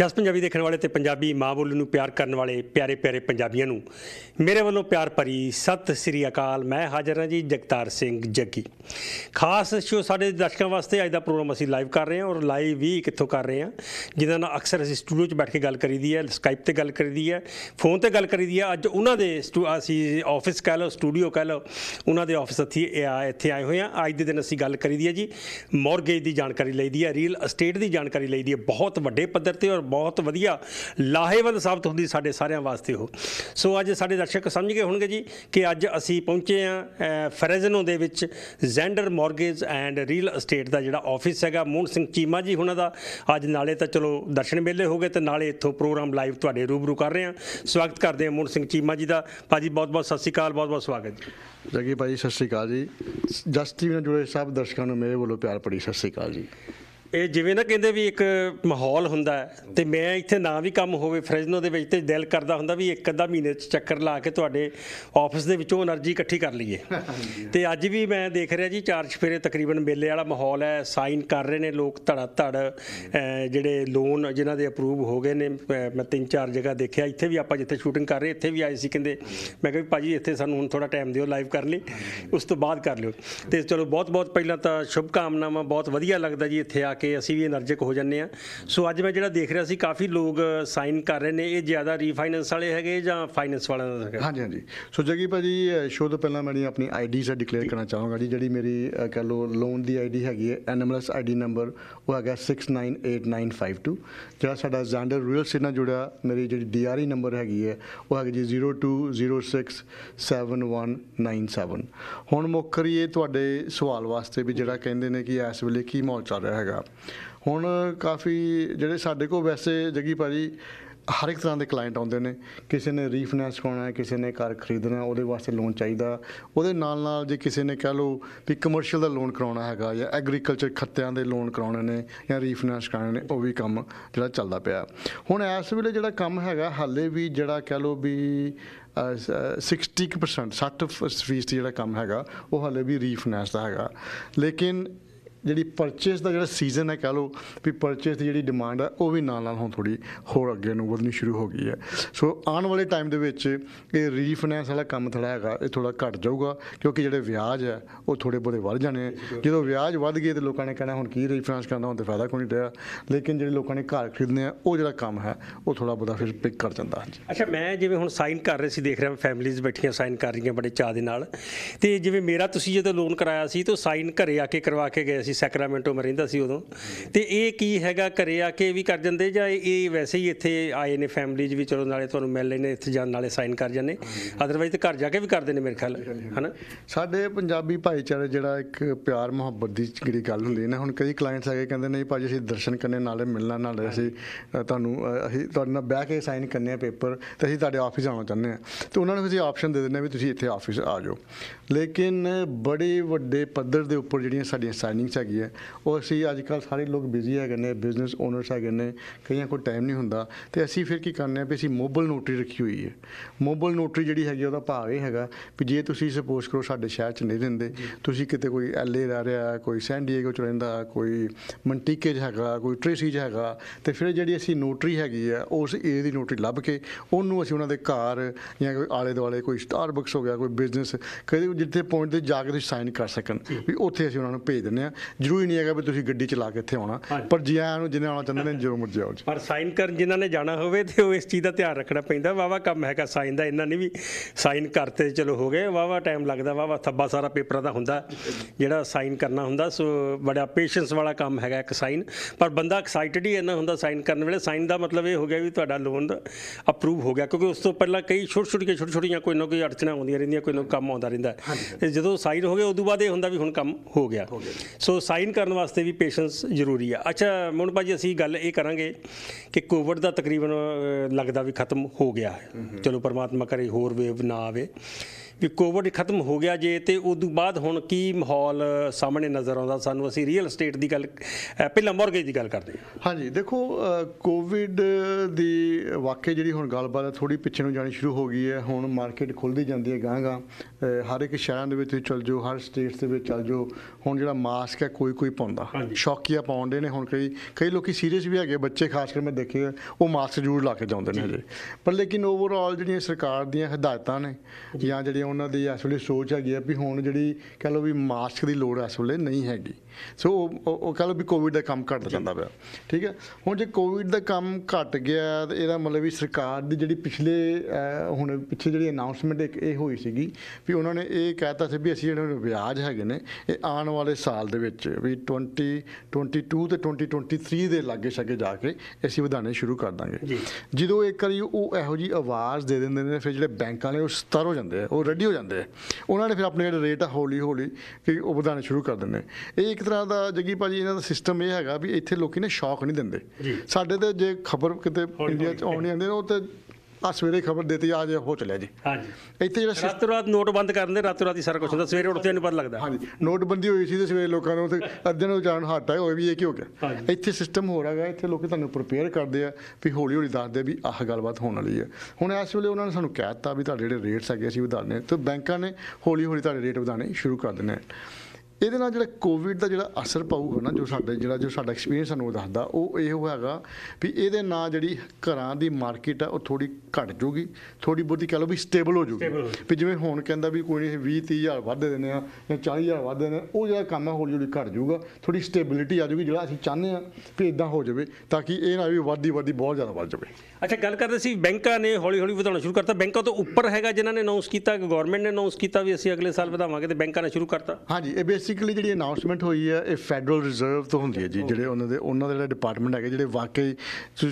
ਜਸ ਪੰਜਾਬੀ ਦੇਖਣ ਵਾਲੇ ਤੇ ਪੰਜਾਬੀ ਮਾਂ ਬੋਲੀ ਨੂੰ ਪਿਆਰ ਕਰਨ ਵਾਲੇ ਪਿਆਰੇ ਪਿਆਰੇ ਪੰਜਾਬੀਆਂ ਨੂੰ ਮੇਰੇ ਵੱਲੋਂ ਪਿਆਰ ਭਰੀ ਸਤਿ ਸ੍ਰੀ ਅਕਾਲ ਮੈਂ ਹਾਜ਼ਰ ਹਾਂ ਜੀ ਜਗਤਾਰ ਸਿੰਘ ਜੱਗੀ ਖਾਸ ਸ਼ੋ ਸਾਡੇ ਦਰਸ਼ਕਾਂ ਵਾਸਤੇ ਅੱਜ ਦਾ ਪ੍ਰੋਗਰਾਮ ਅਸੀਂ ਲਾਈਵ ਕਰ ਰਹੇ ਹਾਂ ਔਰ ਲਾਈਵ ਵੀ ਕਿੱਥੋਂ ਕਰ ਰਹੇ ਹਾਂ ਜਿਨ੍ਹਾਂ ਨਾਲ ਅਕਸਰ ਅਸੀਂ ਸਟੂਡੀਓ 'ਚ ਬੈਠ ਕੇ ਗੱਲ ਕਰੀਦੀ ਹੈ ਸਕਾਈਪ ਤੇ ਗੱਲ ਕਰੀਦੀ ਹੈ ਫੋਨ ਤੇ ਗੱਲ ਕਰੀਦੀ ਹੈ ਅੱਜ ਉਹਨਾਂ ਦੇ ਅਸੀਂ ਆਫਿਸ ਕਹਿ ਲਓ ਸਟੂਡੀਓ ਕਹਿ ਲਓ ਉਹਨਾਂ ਦੇ ਆਫਿਸ ਅਥੀ ਇੱਥੇ ਆਏ ਹੋਏ ਹਾਂ ਅੱਜ ਦੇ ਦਿਨ ਅਸੀਂ ਗੱਲ ਕਰੀਦੀ ਹੈ ਜੀ ਮੌਰਗੇਜ ਦੀ ਜਾਣਕਾਰੀ ਲਈਦੀ ਹੈ ਰੀਅਲ ਅਸਟੇਟ ਦੀ ਜਾਣਕਾਰੀ ਲਈਦੀ ਹੈ ਬਹੁਤ ਵੱਡੇ ਪੱਧਰ ਤੇ ਔਰ ਬਹੁਤ ਵਧੀਆ ਲਾਹੇਵੰਦ ਸਾਬਤ ਹੁੰਦੀ ਸਾਡੇ ਸਾਰਿਆਂ ਵਾਸਤੇ ਉਹ ਸੋ ਅੱਜ ਸਾਡੇ ਦਰਸ਼ਕ ਸਮਝ ਗਏ ਹੋਣਗੇ ਜੀ ਕਿ ਅੱਜ ਅਸੀਂ ਪਹੁੰਚੇ ਆ ਫਰੈਜ਼ਨੋ ਦੇ ਵਿੱਚ Zander mortgage and real estate ਦਾ ਜਿਹੜਾ ਆਫਿਸ ਹੈਗਾ ਮੋਹਨ ਸਿੰਘ ਚੀਮਾ ਜੀ ਉਹਨਾਂ ਦਾ ਅੱਜ ਨਾਲੇ ਤਾਂ ਚਲੋ ਦਰਸ਼ਨ ਮੇਲੇ ਹੋ ਗਏ ਤੇ ਨਾਲੇ ਇੱਥੋਂ ਪ੍ਰੋਗਰਾਮ ਲਾਈਵ ਤੁਹਾਡੇ ਰੂਬਰੂ ਕਰ ਰਹੇ ਆ ਸਵਾਗਤ ਕਰਦੇ ਆ ਮੋਹਨ ਸਿੰਘ ਚੀਮਾ ਜੀ ਦਾ ਭਾਜੀ ਬਹੁਤ-ਬਹੁਤ ਸਤਿ ਸ਼੍ਰੀ ਅਕਾਲ ਬਹੁਤ-ਬਹੁਤ ਸਵਾਗਤ ਜੀ ਜਗੀ ਭਾਜੀ ਸਤਿ ਸ਼੍ਰੀ ਅਕਾਲ ਜੀ ਜਸਟਿਵ ਨਾਲ ਜੁੜੇ ਸਭ ਦਰਸ਼ਕਾਂ ਨੂੰ ਮੇਰੇ ਵੱਲੋਂ ਪਿਆਰ ਭਰੀ ਸਤਿ ਸ਼੍ਰੀ ਅਕਾਲ ਜੀ ਇਹ ਜਿਵੇਂ ਨਾ ਕਹਿੰਦੇ ਵੀ ਇੱਕ ਮਾਹੌਲ ਹੁੰਦਾ ਤੇ ਮੈਂ ਇੱਥੇ ਨਾ ਵੀ ਕੰਮ ਹੋਵੇ ਫ੍ਰੈਜ਼ਨੋ ਦੇ ਵਿੱਚ ਤੇ ਦਿਲ ਕਰਦਾ ਹੁੰਦਾ ਵੀ ਇੱਕ ਅੱਧਾ ਮਹੀਨੇ ਚ ਚੱਕਰ ਲਾ ਕੇ ਤੁਹਾਡੇ ਆਫਿਸ ਦੇ ਵਿੱਚੋਂ એનર્ਜੀ ਇਕੱਠੀ ਕਰ ਲਈਏ ਤੇ ਅੱਜ ਵੀ ਮੈਂ ਦੇਖ ਰਿਹਾ ਜੀ ਚਾਰ ਚਫੇਰੇ ਤਕਰੀਬਨ ਮੇਲੇ ਵਾਲਾ ਮਾਹੌਲ ਹੈ ਸਾਈਨ ਕਰ ਰਹੇ ਨੇ ਲੋਕ ਧੜਾ ਧੜ ਜਿਹੜੇ ਲੋਨ ਜਿਨ੍ਹਾਂ ਦੇ ਅਪਰੂਵ ਹੋ ਗਏ ਨੇ ਮੈਂ ਤਿੰਨ ਚਾਰ ਜਗ੍ਹਾ ਦੇਖਿਆ ਇੱਥੇ ਵੀ ਆਪਾਂ ਜਿੱਥੇ ਸ਼ੂਟਿੰਗ ਕਰ ਰਹੇ ਇੱਥੇ ਵੀ ਆਏ ਸੀ ਕਹਿੰਦੇ ਮੈਂ ਕਿਹਾ ਵੀ ਭਾਜੀ ਇੱਥੇ ਸਾਨੂੰ ਹੁਣ ਥੋੜਾ ਟਾਈਮ ਦਿਓ ਲਾਈਵ ਕਰਨ ਲਈ ਉਸ ਤੋਂ ਬਾਅਦ ਕਰ ਲਿਓ ਤੇ ਚਲੋ ਬਹੁਤ ਬਹੁਤ ਪਹਿਲਾਂ ਤਾਂ ਸ਼ੁਭ ਕਾਮਨਾਵਾਂ ਬਹੁਤ ਵਧੀਆ ਲੱਗਦਾ ਜੀ ਇੱਥੇ ਆ ਕੇ ਕੇ ਅਸੀਂ ਵੀ એનર્ਜਿਕ ਹੋ ਜੰਨੇ ਆ ਸੋ ਅੱਜ ਮੈਂ ਜਿਹੜਾ ਦੇਖ ਰਿਹਾ ਸੀ ਕਾਫੀ ਲੋਕ ਸਾਈਨ ਕਰ ਰਹੇ ਨੇ ਇਹ ਜ਼ਿਆਦਾ ਰੀਫਾਈਨਾਂਸ ਵਾਲੇ ਹੈਗੇ ਜਾਂ ਫਾਈਨਾਂਸ ਵਾਲਿਆਂ ਦਾ ਹੈਗਾ ਹਾਂਜੀ ਹਾਂਜੀ ਸੋ ਜਗੀ ਭਾਜੀ ਸ਼ੋਅ ਤੋਂ ਪਹਿਲਾਂ ਮੈਂ ਆਪਣੀ ਆਈਡੀ ਸਾ ਡਿਕਲੇਅਰ ਕਰਨਾ ਚਾਹਾਂਗਾ ਜੀ ਜਿਹੜੀ ਮੇਰੀ ਕਹ ਲੋ ਲੋਨ ਦੀ ਆਈਡੀ ਹੈਗੀ ਹੈ ਐਨਮਲਸ ਆਈਡੀ ਨੰਬਰ ਉਹ ਹੈਗਾ 698952 ਜਿਹੜਾ ਸਾਡਾ ਜ਼ੈਂਡਰ ਰੀਅਲ ਸੀ ਨਾਲ ਜੁੜਿਆ ਮੇਰੀ ਜਿਹੜੀ ਡੀਆਰਈ ਨੰਬਰ e ਹੈਗੀ ਹੈ ਉਹ ਹੈਗੀ ਜੀ 02067197 ਹੁਣ ਮੁੱਖ ਕਰੀਏ ਤੁਹਾਡੇ ਸਵਾਲ ਵਾਸਤੇ ਵੀ ਜਿਹੜਾ ਕਹਿੰਦੇ ਨੇ ਕਿ ਇਸ ਵੇਲੇ ਕੀ ਮਾਹੌਲ ਚੱਲ ਰਿਹਾ ਹੈਗਾ ਹੁਣ ਕਾਫੀ ਜਿਹੜੇ ਸਾਡੇ ਕੋਲ ਵੈਸੇ ਜੱਗੀ ਭਾਜੀ ਹਰ ਇੱਕ ਤਰ੍ਹਾਂ ਦੇ ਕਲਾਇੰਟ ਆਉਂਦੇ ਨੇ ਕਿਸੇ ਨੇ ਰੀਫਾਈਨਾਂਸ ਕਰਾਉਣਾ ਹੈ ਕਿਸੇ ਨੇ ਘਰ ਖਰੀਦਣਾ ਉਹਦੇ ਵਾਸਤੇ ਲੋਨ ਚਾਹੀਦਾ ਉਹਦੇ ਨਾਲ ਨਾਲ ਜੇ ਕਿਸੇ ਨੇ ਕਹ ਲਓ ਵੀ ਕਮਰਸ਼ੀਅਲ ਦਾ ਲੋਨ ਕਰਾਉਣਾ ਹੈਗਾ ਜਾਂ ਐਗਰੀਕਲਚਰ ਖੱਤਿਆਂ ਦੇ ਲੋਨ ਕਰਾਉਣੇ ਨੇ ਜਾਂ ਰੀਫਾਈਨਾਂਸ ਕਰਾਉਣੇ ਨੇ ਉਹ ਵੀ ਕੰਮ ਜਿਹੜਾ ਚੱਲਦਾ ਪਿਆ ਹੁਣ ਇਸ ਵੇਲੇ ਜਿਹੜਾ ਕੰਮ ਹੈਗਾ ਹਾਲੇ ਵੀ ਜਿਹੜਾ ਕਹ ਲਓ ਵੀ 60% 60% ਜਿਹੜਾ ਕੰਮ ਹੈਗਾ ਉਹ ਹਾਲੇ ਵੀ ਰੀਫਾਈਨਾਂਸ ਦਾ ਹੈਗਾ ਲੇਕਿਨ ਜਿਹੜੀ ਪਰਚੇਸ ਦਾ ਜਿਹੜਾ ਸੀਜ਼ਨ ਹੈ ਕਹ ਲਓ ਵੀ ਪਰਚੇਸ ਦੀ ਜਿਹੜੀ ਡਿਮਾਂਡ ਹੈ ਉਹ ਵੀ ਨਾਲ ਨਾਲ ਹੁਣ ਥੋੜੀ ਹੋਰ ਅੱਗੇ ਨੂੰ ਵਧਣੀ ਸ਼ੁਰੂ ਹੋ ਗਈ ਹੈ ਸੋ ਆਉਣ ਵਾਲੇ ਟਾਈਮ ਦੇ ਵਿੱਚ ਇਹ ਰੀਫਾਈਨਾਂਸ ਵਾਲਾ ਕੰਮ ਥੋੜਾ ਹੈਗਾ ਇਹ ਥੋੜਾ ਘਟ ਜਾਊਗਾ ਕਿਉਂਕਿ ਜਿਹੜੇ ਵਿਆਜ ਹੈ ਉਹ ਥੋੜੇ ਬੋਲੇ ਵੱਧ ਜਾਣੇ ਜਦੋਂ ਵਿਆਜ ਵੱਧ ਗਏ ਤੇ ਲੋਕਾਂ ਨੇ ਕਹਿਣਾ ਹੁਣ ਕੀ ਰੀਫਾਈਨਾਂਸ ਕਰਨਾ ਹੁਣ ਤੇ ਫਾਇਦਾ ਕੋਈ ਨਹੀਂ ਰਿਹਾ ਲੇਕਿਨ ਜਿਹੜੇ ਲੋਕਾਂ ਨੇ ਘਰ ਖਰੀਦਨੇ ਆ ਉਹ ਜਿਹੜਾ ਕੰਮ ਹੈ ਉਹ ਥੋੜਾ ਬੋਦਾ ਫਿਰ ਪਿਕ ਕਰ ਜਾਂਦਾ ਹਾਂਜੀ ਅੱਛਾ ਮੈਂ ਜਿਵੇਂ ਹੁਣ ਸਾਈਨ ਕਰ ਰਹੇ ਸੀ ਦੇਖ ਰਿਹਾ ਫੈਮਿਲੀਆਂ ਬੈਠੀਆਂ ਸਾਈਨ ਕਰ ਰਹੀਆਂ ਬੜੇ ਚਾਹ ਦੇ ਨਾਲ ਤੇ ਜਿਵੇਂ ਮੇਰਾ ਤੁਸੀਂ ਜਦੋਂ ਲੋਨ ਕਰਾਇਆ ਸੀ ਤਾਂ ਸਾਈਨ ਘਰੇ ਆ ਕੇ ਕਰਵਾ ਕੇ ਗਏ ਸੀ ਸੈਕਰਾਮੈਂਟੋ ਮੈਂ ਰਹਿੰਦਾ ਸੀ ਉਦੋਂ ਤੇ ਇਹ ਕੀ ਹੈਗਾ ਘਰੇ ਆ ਕੇ ਵੀ ਕਰ ਜਾਂਦੇ ਜਾਂ ਇਹ ਵੈਸੇ ਹੀ ਇੱਥੇ ਆਏ ਨੇ ਫੈਮਿਲੀਜ਼ ਵੀ ਚਲੋ ਨਾਲੇ ਤੁਹਾਨੂੰ ਮਿਲ ਲੈਨੇ ਇੱਥੇ ਜਾਣ ਨਾਲੇ ਸਾਈਨ ਕਰ ਜਾਂਦੇ ਅਦਰਵਾਈਜ਼ ਤੇ ਘਰ ਜਾ ਕੇ ਵੀ ਕਰਦੇ ਨੇ ਮੇਰੇ ਖਿਆਲ ਹਨਾ ਸਾਡੇ ਪੰਜਾਬੀ ਭਾਈਚਾਰੇ ਜਿਹੜਾ ਇੱਕ ਪਿਆਰ ਮੁਹੱਬਤ ਦੀ ਜਿਹੜੀ ਗੱਲ ਹੁੰਦੀ ਹੈ ਨਾ ਹੁਣ ਕਈ ਕਲਾਇੰਟਸ ਆ ਕੇ ਕਹਿੰਦੇ ਨੇ ਭਾਜੀ ਅਸੀਂ ਦਰਸ਼ਨ ਕਰਨੇ ਨਾਲੇ ਮਿਲਣਾ ਨਾਲੇ ਅਸੀਂ ਤੁਹਾਨੂੰ ਅਸੀਂ ਤੁਹਾਡੇ ਨਾਲ ਬਹਿ ਕੇ ਸਾਈਨ ਕਰਨੇ ਆ ਪੇਪਰ ਤੇ ਅਸੀਂ ਤੁਹਾਡੇ ਆਫਿਸ ਆਉਣਾ ਚਾਹੁੰਦੇ ਆ ਤੇ ਉਹਨਾਂ ਨੂੰ ਅਸੀਂ ਆਪਸ਼ਨ ਦੇ ਦਿੰਦੇ ਆ ਵੀ ਤੁਸੀਂ ਇੱਥੇ ਆਫਿਸ ਆ ਜਾਓ ਲੇਕਿਨ ਬੜੇ ਵੱਡੇ ਪੱਧਰ ਦੇ ਉੱਪਰ ਜਿਹੜੀਆਂ ਸਾਡੀਆਂ ਸਾਈਨਿੰਗਸ ਹੈਗੀਆਂ ਉਹ ਅਸੀਂ ਅੱਜ ਕੱਲ ਸਾਰੇ ਲੋਕ ਬਿਜ਼ੀ ਹੈਗੇ ਨੇ ਬਿਜ਼ਨਸ ਓਨਰਸ ਹੈਗੇ ਨੇ ਕਈਆਂ ਕੋਲ ਟਾਈਮ ਨਹੀਂ ਹੁੰਦਾ ਤੇ ਅਸੀਂ ਫਿਰ ਕੀ ਕਰਨੇ ਆ ਵੀ ਅਸੀਂ ਮੋਬਾਈਲ ਨੋਟਰੀ ਰੱਖੀ ਹੋਈ ਹੈ ਮੋਬਾਈਲ ਨੋਟਰੀ ਜਿਹੜੀ ਹੈਗੀ ਉਹਦਾ ਭਾਵ ਇਹ ਹੈਗਾ ਵੀ ਜੇ ਤੁਸੀਂ ਸਪੋਜ਼ ਕਰੋ ਸਾਡੇ ਸ਼ਹਿਰ 'ਚ ਨਹੀਂ ਦਿੰਦੇ ਤੁਸੀਂ ਕਿਤੇ ਕੋਈ ਐਲਏ ਰਹਿ ਰਿਹਾ ਕੋਈ ਸੈਨ ਡੀਏਗੋ 'ਚ ਰਹਿੰਦਾ ਕੋਈ ਮੰਟੀਕੇ ਹੈਗਾ ਕੋਈ ਟ੍ਰੇਸੀ 'ਚ ਹੈਗਾ ਤੇ ਫਿਰ ਜਿਹੜੀ ਅਸੀਂ ਨੋਟਰੀ ਹੈਗੀ ਆ ਉਸ ਏ ਦੀ ਨੋਟਰੀ ਲੱਭ ਕੇ ਉਹਨੂੰ ਅਸੀਂ ਉਹਨਾਂ ਦੇ ਘਰ ਜਾਂ ਕੋਈ ਆਲੇ ਦੁਆਲੇ ਕੋਈ ਸਟਾਰਬਕਸ ਹੋ ਗਿਆ ਕੋਈ ਬਿਜ਼ਨਸ ਕਦੇ ਜਿੱਥੇ ਪੁਆਇੰਟ ਤੇ ਜਾ ਕੇ ਤੁਸੀਂ ਸਾਈਨ ਕਰ ਸਕਣ ਵੀ ਉੱਥੇ ਅਸੀਂ ਉਹਨਾਂ ਨੂੰ ਭੇਜ ਦਿੰਨੇ ਆ ਜ਼ਰੂਰੀ ਨਹੀਂ ਹੈਗਾ ਵੀ ਤੁਸੀਂ ਗੱਡੀ ਚਲਾ ਕੇ ਇੱਥੇ ਆਉਣਾ ਪਰ ਜੇ ਆਇਆਂ ਨੂੰ ਜਿਨ੍ਹਾਂ ਆਉਣਾ ਚਾਹੁੰਦੇ ਨੇ ਜਦੋਂ ਮਰਜ਼ੀ ਆਓ ਪਰ ਸਾਈਨ ਕਰਨ ਜਿਨ੍ਹਾਂ ਨੇ ਜਾਣਾ ਹੋਵੇ ਤੇ ਉਹ ਇਸ ਚੀਜ਼ ਦਾ ਧਿਆਨ ਰੱਖਣਾ ਪੈਂਦਾ ਵਾਵਾ ਕੰਮ ਹੈਗਾ ਸਾਈਨ ਦਾ ਇੰਨਾ ਨਹੀਂ ਵੀ ਸਾਈਨ ਕਰਤੇ ਚਲੋ ਹੋ ਗਏ ਵਾਵਾ ਟਾਈਮ ਲੱਗਦਾ ਵਾਵਾ ਥੱਬਾ ਸਾਰਾ ਪੇਪਰਾਂ ਦਾ ਹੁੰਦਾ ਜਿਹੜਾ ਸਾਈਨ ਕਰਨਾ ਹੁੰਦਾ ਸੋ ਬੜਾ ਪੇਸ਼ੈਂਸ ਵਾਲਾ ਕੰਮ ਹੈਗਾ ਇੱਕ ਸਾਈਨ ਪਰ ਬੰਦਾ ਐਕਸਾਈਟਡ ਹੀ ਇੰਨਾ ਹੁੰਦਾ ਸਾਈਨ ਕਰਨ ਵੇਲੇ ਸਾਈਨ ਦਾ ਮਤਲਬ ਇਹ ਹੋ ਗਿਆ ਵੀ ਤੁਹਾਡਾ ਲੋਨ ਅਪਰੂਵ ਹੋ ਗਿਆ ਕਿਉਂਕਿ ਉਸ ਤੋਂ ਪਹਿਲਾਂ ਕਈ ਛੋਟੇ ਛੋਟੇ ਛੋਟੀਆਂ ਕੋਈ ਨਾ ਕੋਈ ਅੜਚਣਾ ਆਉਂਦੀਆਂ ਰਹਿੰਦੀਆਂ ਕੋਈ ਨਾ ਕੰਮ ਆਉਂਦਾ ਰਹਿੰਦਾ ਤੇ ਜਦੋਂ ਸਾਈਨ ਹੋ ਗਏ ਉਦੋਂ ਬਾਅਦ ਇਹ ਹੁੰਦਾ ਵੀ ਹੁਣ ਕੰਮ ਹੋ ਗਿਆ ਸੋ ਸਾਈਨ ਕਰਨ ਵਾਸਤੇ ਵੀ ਪੇਸ਼ੈਂਸ ਜ਼ਰੂਰੀ ਆ ਅੱਛਾ ਮੋਨ ਭਾਜੀ ਅਸੀਂ ਗੱਲ ਇਹ ਕਰਾਂਗੇ ਕਿ ਕੋਵਿਡ ਦਾ ਤਕਰੀਬਨ ਲੱਗਦਾ ਵੀ ਖਤਮ ਹੋ ਗਿਆ ਹੈ ਚਲੋ ਪਰਮਾਤਮਾ ਕਰੇ ਹੋਰ ਵੇਵ ਨਾ ਆਵੇ ਵੀ ਕੋਵਿਡ ਖਤਮ ਹੋ ਗਿਆ ਜੇ ਤੇ ਉਦੋਂ ਬਾਅਦ ਹੁਣ ਕੀ ਮਾਹੌਲ ਸਾਹਮਣੇ ਨਜ਼ਰ ਆਉਂਦਾ ਸਾਨੂੰ ਅਸੀਂ ਰੀਅਲ ਏਸਟੇਟ ਦੀ ਗੱਲ ਪਹਿਲਾਂ ਮਾਰਗੇਜ ਦੀ ਗੱਲ ਕਰਦੇ ਹਾਂ ਹਾਂਜੀ ਦੇਖੋ ਕੋਵਿਡ ਦੀ ਵਾਕਿਆ ਜਿਹੜੀ ਹੁਣ ਗੱਲਬਾਤ ਥੋੜੀ ਪਿੱਛੇ ਨੂੰ ਜਾਣੀ ਸ਼ੁਰੂ ਹੋ ਗਈ ਹੈ ਹੁਣ ਮਾਰਕੀਟ ਖੁੱਲਦੀ ਜਾਂਦੀ ਹੈ ਗਾਂ-ਗਾਂ ਹਰ ਇੱਕ ਸ਼ਹਿਰਾਂ ਦੇ ਵਿੱਚ ਤੁਸੀਂ ਚਲ ਜਾਓ ਹਰ ਸਟੇਟਸ ਦੇ ਵਿੱਚ ਚਲ ਜਾਓ ਹੁਣ ਜਿਹੜਾ ਮਾਸਕ ਹੈ ਕੋਈ ਕੋਈ ਪਾਉਂਦਾ ਸ਼ੌਕੀਆ ਪਾਉਂਦੇ ਨੇ ਹੁਣ ਕਈ ਕਈ ਲੋਕੀ ਸੀਰੀਅਸ ਵੀ ਹੈਗੇ ਬੱਚੇ ਖਾਸ ਕਰਕੇ ਮੈਂ ਦੇਖੇ ਉਹ ਮਾਸਕ ਜ਼ਰੂਰ ਲਾ ਕੇ ਜਾਂਦੇ ਨੇ ਹਜੇ ਪਰ ਲੇਕਿਨ ਓਵਰਆਲ ਜਿਹੜੀਆਂ ਸਰਕਾਰ ਦੀਆਂ ਹਦਾਇਤਾਂ ਨੇ ਜਾਂ ਜਿਹੜੀਆਂ ਉਹਨਾਂ ਦੀ ਇਸ ਵੇਲੇ ਸੋਚ ਹੈਗੀ ਆ ਵੀ ਹੁਣ ਜਿਹੜੀ ਕਹ ਲਓ ਵੀ ਮਾਸਕ ਦੀ ਲੋੜ ਇਸ ਵੇਲੇ ਨਹੀਂ ਹੈਗੀ ਸੋ ਉਹ ਕਹ ਲੋ ਵੀ ਕੋਵਿਡ ਦਾ ਕੰਮ ਘਟ ਜਾਂਦਾ ਪਿਆ ਠੀਕ ਹੈ ਹੁਣ ਜੇ ਕੋਵਿਡ ਦਾ ਕੰਮ ਘਟ ਗਿਆ ਇਹਦਾ ਮਤਲਬ ਵੀ ਸਰਕਾਰ ਦੀ ਜਿਹੜੀ ਪਿਛਲੇ ਹੁਣ ਪਿੱਛੇ ਜਿਹੜੀ ਅਨਾਉਂਸਮੈਂਟ ਇੱਕ ਇਹ ਹੋਈ ਸੀਗੀ ਵੀ ਉਹਨਾਂ ਨੇ ਇਹ ਕਹਿਤਾ ਸੀ ਵੀ ਅਸੀਂ ਜਿਹੜੇ ਵਿਆਜ ਹੈਗੇ ਨੇ ਇਹ ਆਉਣ ਵਾਲੇ ਸਾਲ ਦੇ ਵਿੱਚ ਵੀ 2022 ਤੇ 2023 ਦੇ ਲਾਗੇ ਸ਼ਕੇ ਜਾ ਕੇ ਅਸੀਂ ਵਧਾਣੇ ਸ਼ੁਰੂ ਕਰ ਦਾਂਗੇ ਜਦੋਂ ਇੱਕ ਵਾਰੀ ਉਹ ਇਹੋ ਜੀ ਆਵਾਜ਼ ਦੇ ਦਿੰਦੇ ਨੇ ਫਿਰ ਜਿਹੜੇ ਬੈਂਕਾਂ ਵਾਲੇ ਉਹ ਸਤਰ ਹੋ ਜਾਂਦੇ ਆ ਉਹ ਰੈਡੀ ਹੋ ਜਾਂਦੇ ਆ ਉਹਨਾਂ ਨੇ ਫਿਰ ਆਪਣੇ ਜਿਹੜੇ ਰੇਟ ਆ ਹੌਲੀ ਹੌਲੀ ਕਿ ਉਹ ਵਧਾਣੇ ਸ਼ੁਰੂ ਕਰ ਦਿੰਦੇ ਇਹ ਇੱਕ ਤਰ੍ਹਾਂ ਦਾ ਜੱਗੀ ਭਾਜੀ ਇਹਨਾਂ ਦਾ ਸਿਸਟਮ ਇਹ ਹੈਗਾ ਵੀ ਇੱਥੇ ਲੋਕੀ ਨੇ ਸ਼ੌਕ ਨਹੀਂ ਦਿੰਦੇ ਸਾਡੇ ਤੇ ਜੇ ਖਬਰ ਕਿਤੇ ਇੰਡੀਆ ਚ ਆਉਣੀ ਆਂਦੇ ਉਹ ਤੇ ਆ ਸਵੇਰੇ ਖਬਰ ਦਿੱਤੀ ਆ ਜੇ ਹੋ ਚਲਿਆ ਜੀ ਹਾਂਜੀ ਇੱਥੇ ਜਿਹੜਾ ਰਾਤੋਂ ਰਾਤ ਨੋਟ ਬੰਦ ਕਰਨ ਦੇ ਰਾਤ ਹੀ ਸਾਰਾ ਕੁਝ ਹੁੰਦਾ ਸਵੇਰੇ ਉੱਠਦੇ ਨਹੀਂ ਪਤਾ ਲੱਗਦਾ ਹਾਂਜੀ ਬੰਦੀ ਹੋਈ ਸੀ ਤੇ ਸਵੇਰੇ ਲੋਕਾਂ ਨੂੰ ਤੇ ਅੱਧੇ ਨੂੰ ਜਾਣ ਹਟਾ ਹੋਏ ਵੀ ਇਹ ਕੀ ਹੋ ਗਿਆ ਇੱਥੇ ਸਿਸਟਮ ਹੋ ਰਿਹਾ ਹੈ ਇੱਥੇ ਲੋਕੀ ਤੁਹਾਨੂੰ ਪ੍ਰੀਪੇਅਰ ਕਰਦੇ ਆ ਵੀ ਹੌਲੀ ਹੌਲੀ ਦੱਸਦੇ ਵੀ ਆਹ ਗੱਲਬਾਤ ਹੋਣ ਵਾਲੀ ਹੈ ਹੁਣ ਇਸ ਵੇਲੇ ਉਹਨਾਂ ਨੇ ਸਾਨੂੰ ਕਹਿ ਦਿੱਤਾ ਵੀ ਤੁਹਾਡੇ ਜਿਹੜੇ ਰੇਟਸ ਹੈਗੇ ਅਸੀਂ ਵਧਾਣੇ ਤੇ ਬੈਂਕਾਂ ਨੇ ਹੌਲੀ ਹੌਲੀ ਤੁਹਾਡੇ ਰੇਟ ਵਧਾਣੇ ਸ਼ੁਰੂ ਕਰ ਦੇਣੇ ਇਹਦੇ ਨਾਲ ਜਿਹੜਾ ਕੋਵਿਡ ਦਾ ਜਿਹੜਾ ਅਸਰ ਪਾਊਗਾ ਨਾ ਜੋ ਸਾਡੇ ਜਿਹੜਾ ਜੋ ਸਾਡਾ ਐਕਸਪੀਰੀਅੰਸ ਸਾਨੂੰ ਦੱਸਦਾ ਉਹ ਇਹ ਹੋਇਆਗਾ ਵੀ ਇਹਦੇ ਨਾਲ ਜਿਹੜੀ ਘਰਾਂ ਦੀ ਮਾਰਕੀਟ ਆ ਉਹ ਥੋੜੀ ਘਟ ਜੂਗੀ ਥੋੜੀ ਬੋਧੀ ਕਹ ਲਓ ਵੀ ਸਟੇਬਲ ਹੋ ਜੂਗੀ ਵੀ ਜਿਵੇਂ ਹੁਣ ਕਹਿੰਦਾ ਵੀ ਕੋਈ ਨਹੀਂ 20 30000 ਵੱਧ ਦੇਣੇ ਆ ਜਾਂ 40000 ਵੱਧ ਦੇਣੇ ਦਿੰਦੇ ਉਹ ਜਿਹੜਾ ਕੰਮ ਆ ਹੌਲੀ ਹੌਲੀ ਘਟ ਜੂਗਾ ਥੋੜੀ ਸਟੇਬਿਲਿਟੀ ਆ ਜੂਗੀ ਜਿਹੜਾ ਅਸੀਂ ਚਾਹੁੰਦੇ ਆ ਵੀ ਇਦਾਂ ਹੋ ਜਾਵੇ ਤਾਂ ਕਿ ਇਹ ਨਾ ਵੀ ਵਾਦੀ ਵਾਦੀ ਬਹੁਤ ਜ਼ਿਆਦਾ ਵੱਧ ਜਾਵੇ ਅੱਛਾ ਗੱਲ ਕਰਦੇ ਸੀ ਬੈਂਕਾਂ ਨੇ ਹੌਲੀ ਹੌਲੀ ਵਧਾਉਣਾ ਸ਼ੁਰੂ ਕਰਤਾ ਬੈਂਕਾਂ ਤੋਂ ਉੱਪਰ ਹੈਗਾ ਜਿਨ੍ਹਾਂ ਨੇ ਅਨਾਉਂਸ ਕੀਤਾ ਗਵਰਨਮੈਂਟ ਨੇ ਅਨਾਉਂਸ ਕੀਤਾ ਵੀ ਅਸੀਂ ਅਗਲੇ ਸਾਲ ਵਧਾਵਾਂਗੇ ਤੇ ਬੈਂਕਾਂ ਨੇ ਸ਼ੁਰੂ ਕਰਤਾ ਹਾਂਜੀ ਇਹ ਬੇਸਿਕ ਬੇਸਿਕਲੀ ਜਿਹੜੀ ਅਨਾਉਂਸਮੈਂਟ ਹੋਈ ਹੈ ਇਹ ਫੈਡਰਲ ਰਿਜ਼ਰਵ ਤੋਂ ਹੁੰਦੀ ਹੈ ਜੀ ਜਿਹੜੇ ਉਹਨਾਂ ਦੇ ਉਹਨਾਂ ਦਾ ਜਿਹੜਾ ਡਿਪਾਰਟਮੈਂਟ ਹੈਗਾ ਜਿਹੜੇ ਵਾਕਈ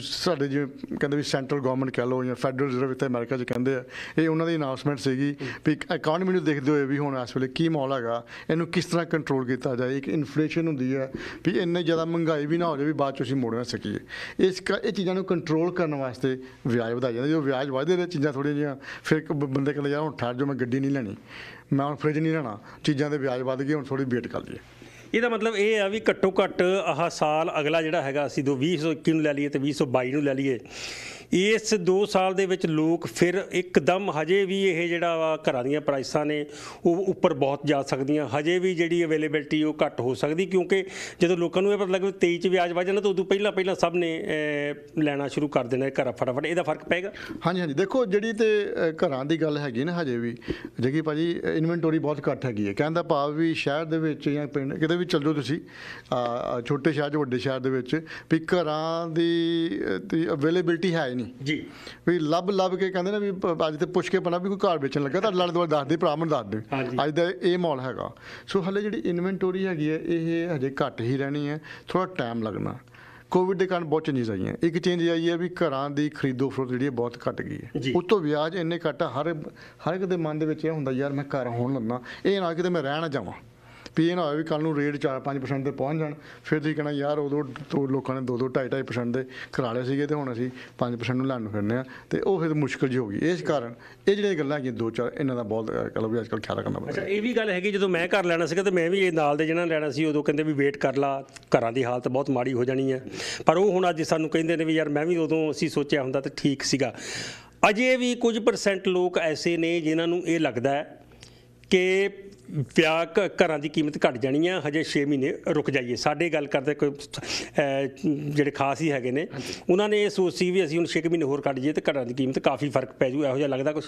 ਸਾਡੇ ਜਿਵੇਂ ਕਹਿੰਦੇ ਵੀ ਸੈਂਟਰਲ ਗਵਰਨਮੈਂਟ ਕਹ ਲਓ ਜਾਂ ਫੈਡਰਲ ਰਿਜ਼ਰਵ ਇੱਥੇ ਅਮਰੀਕਾ 'ਚ ਕਹਿੰਦੇ ਆ ਇਹ ਉਹਨਾਂ ਦੀ ਅਨਾਉਂਸਮੈਂਟ ਸੀਗੀ ਵੀ ਇਕਨੋਮੀ ਨੂੰ ਦੇਖਦੇ ਹੋਏ ਵੀ ਹੁਣ ਇਸ ਵੇਲੇ ਕੀ ਮੌਲ ਹੈਗਾ ਇਹਨੂੰ ਕਿਸ ਤਰ੍ਹਾਂ ਕੰਟਰੋਲ ਕੀਤਾ ਜਾਏ ਇੱਕ ਇਨਫਲੇਸ਼ਨ ਹੁੰਦੀ ਹੈ ਵੀ ਇੰਨੇ ਜ਼ਿਆਦਾ ਮਹਿੰਗਾਈ ਵੀ ਨਾ ਹੋ ਜਾਵੇ ਵੀ ਬਾਅਦ 'ਚ ਅਸੀਂ ਮੋੜ ਨਾ ਸਕੀਏ ਇਸ ਇਹ ਚੀਜ਼ਾਂ ਨੂੰ ਕੰਟਰੋਲ ਕਰਨ ਵਾਸਤੇ ਵਿਆਜ ਵਧਾਇਆ ਜਾਂਦਾ ਜੋ ਵਿਆਜ ਵਧਦੇ ਨੇ ਚੀਜ਼ਾਂ ਥੋੜ੍ਹੀਆਂ ਜਿਹੀਆਂ ਫਿਰ ਬੰਦੇ ਕਹਿੰਦੇ ਯਾਰ ਹੁਣ ਠਹਿਰ ਜੋ ਮੈਂ ਗੱਡੀ ਨਹੀਂ ਲੈਣੀ ਮੈਂ ਹੁਣ ਫ੍ਰਿਜ ਨਹੀਂ ਲੈਣਾ ਚੀਜ਼ਾਂ ਦੇ ਵਿਆਜ ਵਧ ਗਏ ਹੁਣ ਥੋੜੀ ਵੀ ਵੇਟ ਕਰ ਲਈਏ ਇਹਦਾ ਮਤਲਬ ਇਹ ਆ ਵੀ ਘੱਟੋ ਘੱਟ ਆਹ ਸਾਲ ਅਗਲਾ ਜਿਹੜਾ ਹੈਗਾ ਅਸੀਂ 2021 ਨੂੰ ਲੈ ਲਈਏ ਤੇ 2022 ਨੂੰ ਲੈ ਲਈਏ ਇਸ 2 ਸਾਲ ਦੇ ਵਿੱਚ ਲੋਕ ਫਿਰ ਇੱਕਦਮ ਹਜੇ ਵੀ ਇਹ ਜਿਹੜਾ ਵਾ ਘਰਾਂ ਦੀਆਂ ਪ੍ਰਾਈਸਾਂ ਨੇ ਉਹ ਉੱਪਰ ਬਹੁਤ ਜਾ ਸਕਦੀਆਂ ਹਜੇ ਵੀ ਜਿਹੜੀ ਅਵੇਲੇਬਿਲਟੀ ਉਹ ਘੱਟ ਹੋ ਸਕਦੀ ਕਿਉਂਕਿ ਜਦੋਂ ਲੋਕਾਂ ਨੂੰ ਇਹ ਪਤਾ ਲੱਗੇ 23 ਚ ਵਿਆਜ ਵਧ ਤਾਂ ਉਦੋਂ ਪਹਿਲਾਂ ਪਹਿਲਾਂ ਸਭ ਨੇ ਲੈਣਾ ਸ਼ੁਰੂ ਕਰ ਦੇਣਾ ਘਰ ਫਟਾਫਟ ਇਹਦਾ ਫਰਕ ਪੈਗਾ ਹਾਂਜੀ ਹਾਂਜੀ ਦੇਖੋ ਜਿਹੜੀ ਤੇ ਘਰਾਂ ਦੀ ਗੱਲ ਹੈਗੀ ਨਾ ਹਜੇ ਵੀ ਜਗੀ ਭਾਜੀ ਇਨਵੈਂਟਰੀ ਬਹੁਤ ਘੱਟ ਹੈਗੀ ਹੈ ਕਹਿੰਦਾ ਭਾਵ ਵੀ ਸ਼ਹਿਰ ਦੇ ਵਿੱਚ ਜਾਂ ਪਿੰਡ ਕਿਤੇ ਵੀ ਚੱਲ ਜਾਓ ਤੁਸੀਂ ਛੋਟੇ ਸ਼ਹਿਰ ਜਾਂ ਵੱਡੇ ਸ਼ਹਿਰ ਦੇ ਵਿੱਚ ਵੀ ਘਰਾਂ ਦੀ ਅਵੇਲੇਬਿਲਟੀ ਹੈ ਨਹੀਂ ਨਹੀਂ ਜੀ ਵੀ ਲੱਭ ਲੱਭ ਕੇ ਕਹਿੰਦੇ ਨੇ ਵੀ ਅੱਜ ਤੇ ਪੁੱਛ ਕੇ ਪਣਾ ਵੀ ਕੋਈ ਘਰ ਵੇਚਣ ਲੱਗਾ ਤਾਂ ਲੜ ਦੱਸ ਦੇ ਭਰਾ ਮੈਨੂੰ ਦੱਸ ਦੇ ਅੱਜ ਦਾ ਇਹ ਮਾਲ ਹੈਗਾ ਸੋ ਹਲੇ ਜਿਹੜੀ ਇਨਵੈਂਟਰੀ ਹੈਗੀ ਹੈ ਇਹ ਹਜੇ ਘੱਟ ਹੀ ਰਹਿਣੀ ਹੈ ਥੋੜਾ ਟਾਈਮ ਲੱਗਣਾ ਕੋਵਿਡ ਦੇ ਕਾਰਨ ਬਹੁਤ ਚੇਂਜਸ ਆਈਆਂ ਇੱਕ ਚੇਂਜ ਆਈ ਹੈ ਵੀ ਘਰਾਂ ਦੀ ਖਰੀਦੋ ਫਰੋਤ ਜਿਹੜੀ ਹੈ ਬਹੁਤ ਘਟ ਗਈ ਹੈ ਉਸ ਤੋਂ ਵਿਆਜ ਇੰਨੇ ਘਟਾ ਹਰ ਹਰ ਇੱਕ ਦੇ ਮਨ ਦੇ ਵਿੱਚ ਇਹ ਹੁੰਦਾ ਯਾਰ ਮੈਂ ਘਰ ਹੋਣ ਲੱਗਾ ਇਹ ਨਾ ਕਿਤੇ ਮੈਂ ਰਹਿਣਾ ਜਾਵਾਂ ਵੀ ਇਹ ਨਾ ਹੋਵੇ ਵੀ ਕੱਲ ਨੂੰ ਰੇਟ 4-5% ਤੇ ਪਹੁੰਚ ਜਾਣ ਫਿਰ ਤੁਸੀਂ ਕਹਣਾ ਯਾਰ ਉਦੋਂ ਤੋਂ ਲੋਕਾਂ ਨੇ 2-2 2.5% ਦੇ ਕਰਾ ਲਏ ਸੀਗੇ ਤੇ ਹੁਣ ਅਸੀਂ 5% ਨੂੰ ਲੈਣ ਨੂੰ ਫਿਰਨੇ ਆ ਤੇ ਉਹ ਫਿਰ ਮੁਸ਼ਕਲ ਜੀ ਹੋ ਗਈ ਇਸ ਕਾਰਨ ਇਹ ਜਿਹੜੀਆਂ ਗੱਲਾਂ ਕੀ ਦੋ ਚਾਰ ਇਹਨਾਂ ਦਾ ਬਹੁਤ ਕੱਲ ਵੀ ਅੱਜਕੱਲ ਖਿਆਲ ਕਰਨਾ ਪੈਂਦਾ ਅੱਛਾ ਇਹ ਵੀ ਗੱਲ ਹੈਗੀ ਜਦੋਂ ਮੈਂ ਘਰ ਲੈਣਾ ਸੀਗਾ ਤੇ ਮੈਂ ਵੀ ਇਹ ਨਾਲ ਦੇ ਜਿਹਨਾਂ ਲੈਣਾ ਸੀ ਉਦੋਂ ਕਹਿੰਦੇ ਵੀ ਵੇਟ ਕਰ ਲਾ ਘਰਾਂ ਦੀ ਹਾਲਤ ਬਹੁਤ ਮਾੜੀ ਹੋ ਜਾਣੀ ਹੈ ਪਰ ਉਹ ਹੁਣ ਅੱਜ ਸਾਨੂੰ ਕਹਿੰਦੇ ਨੇ ਵੀ ਯਾਰ ਮੈਂ ਵੀ ਉਦੋਂ ਅਸੀਂ ਸੋਚਿਆ ਹੁੰਦਾ ਤੇ ਠੀਕ ਸੀਗਾ ਅਜੇ ਵੀ ਕੁਝ ਪਰਸੈਂਟ ਲੋਕ ਐਸੇ ਨੇ ਜਿਨ੍ਹਾਂ ਨੂੰ ਇਹ ਲੱਗਦਾ ਹੈ ਕਿ ਵਿਆਹ ਘਰਾਂ ਦੀ ਕੀਮਤ ਘਟ ਜਾਣੀ ਆ ਹਜੇ 6 ਮਹੀਨੇ ਰੁਕ ਜਾਈਏ ਸਾਡੇ ਗੱਲ ਕਰਦੇ ਕੋਈ ਜਿਹੜੇ ਖਾਸ ਹੀ ਹੈਗੇ ਨੇ ਉਹਨਾਂ ਨੇ ਇਹ ਸੋਚ ਸੀ ਵੀ ਅਸੀਂ ਹੁਣ 6 ਮਹੀਨੇ ਹੋਰ ਕੱਢ ਜਾਈਏ ਤੇ ਘਰਾਂ ਦੀ ਕੀਮਤ ਕਾਫੀ ਫਰਕ ਪੈ ਜੂ ਇਹੋ ਜਿਹਾ ਲੱਗਦਾ ਕੁਝ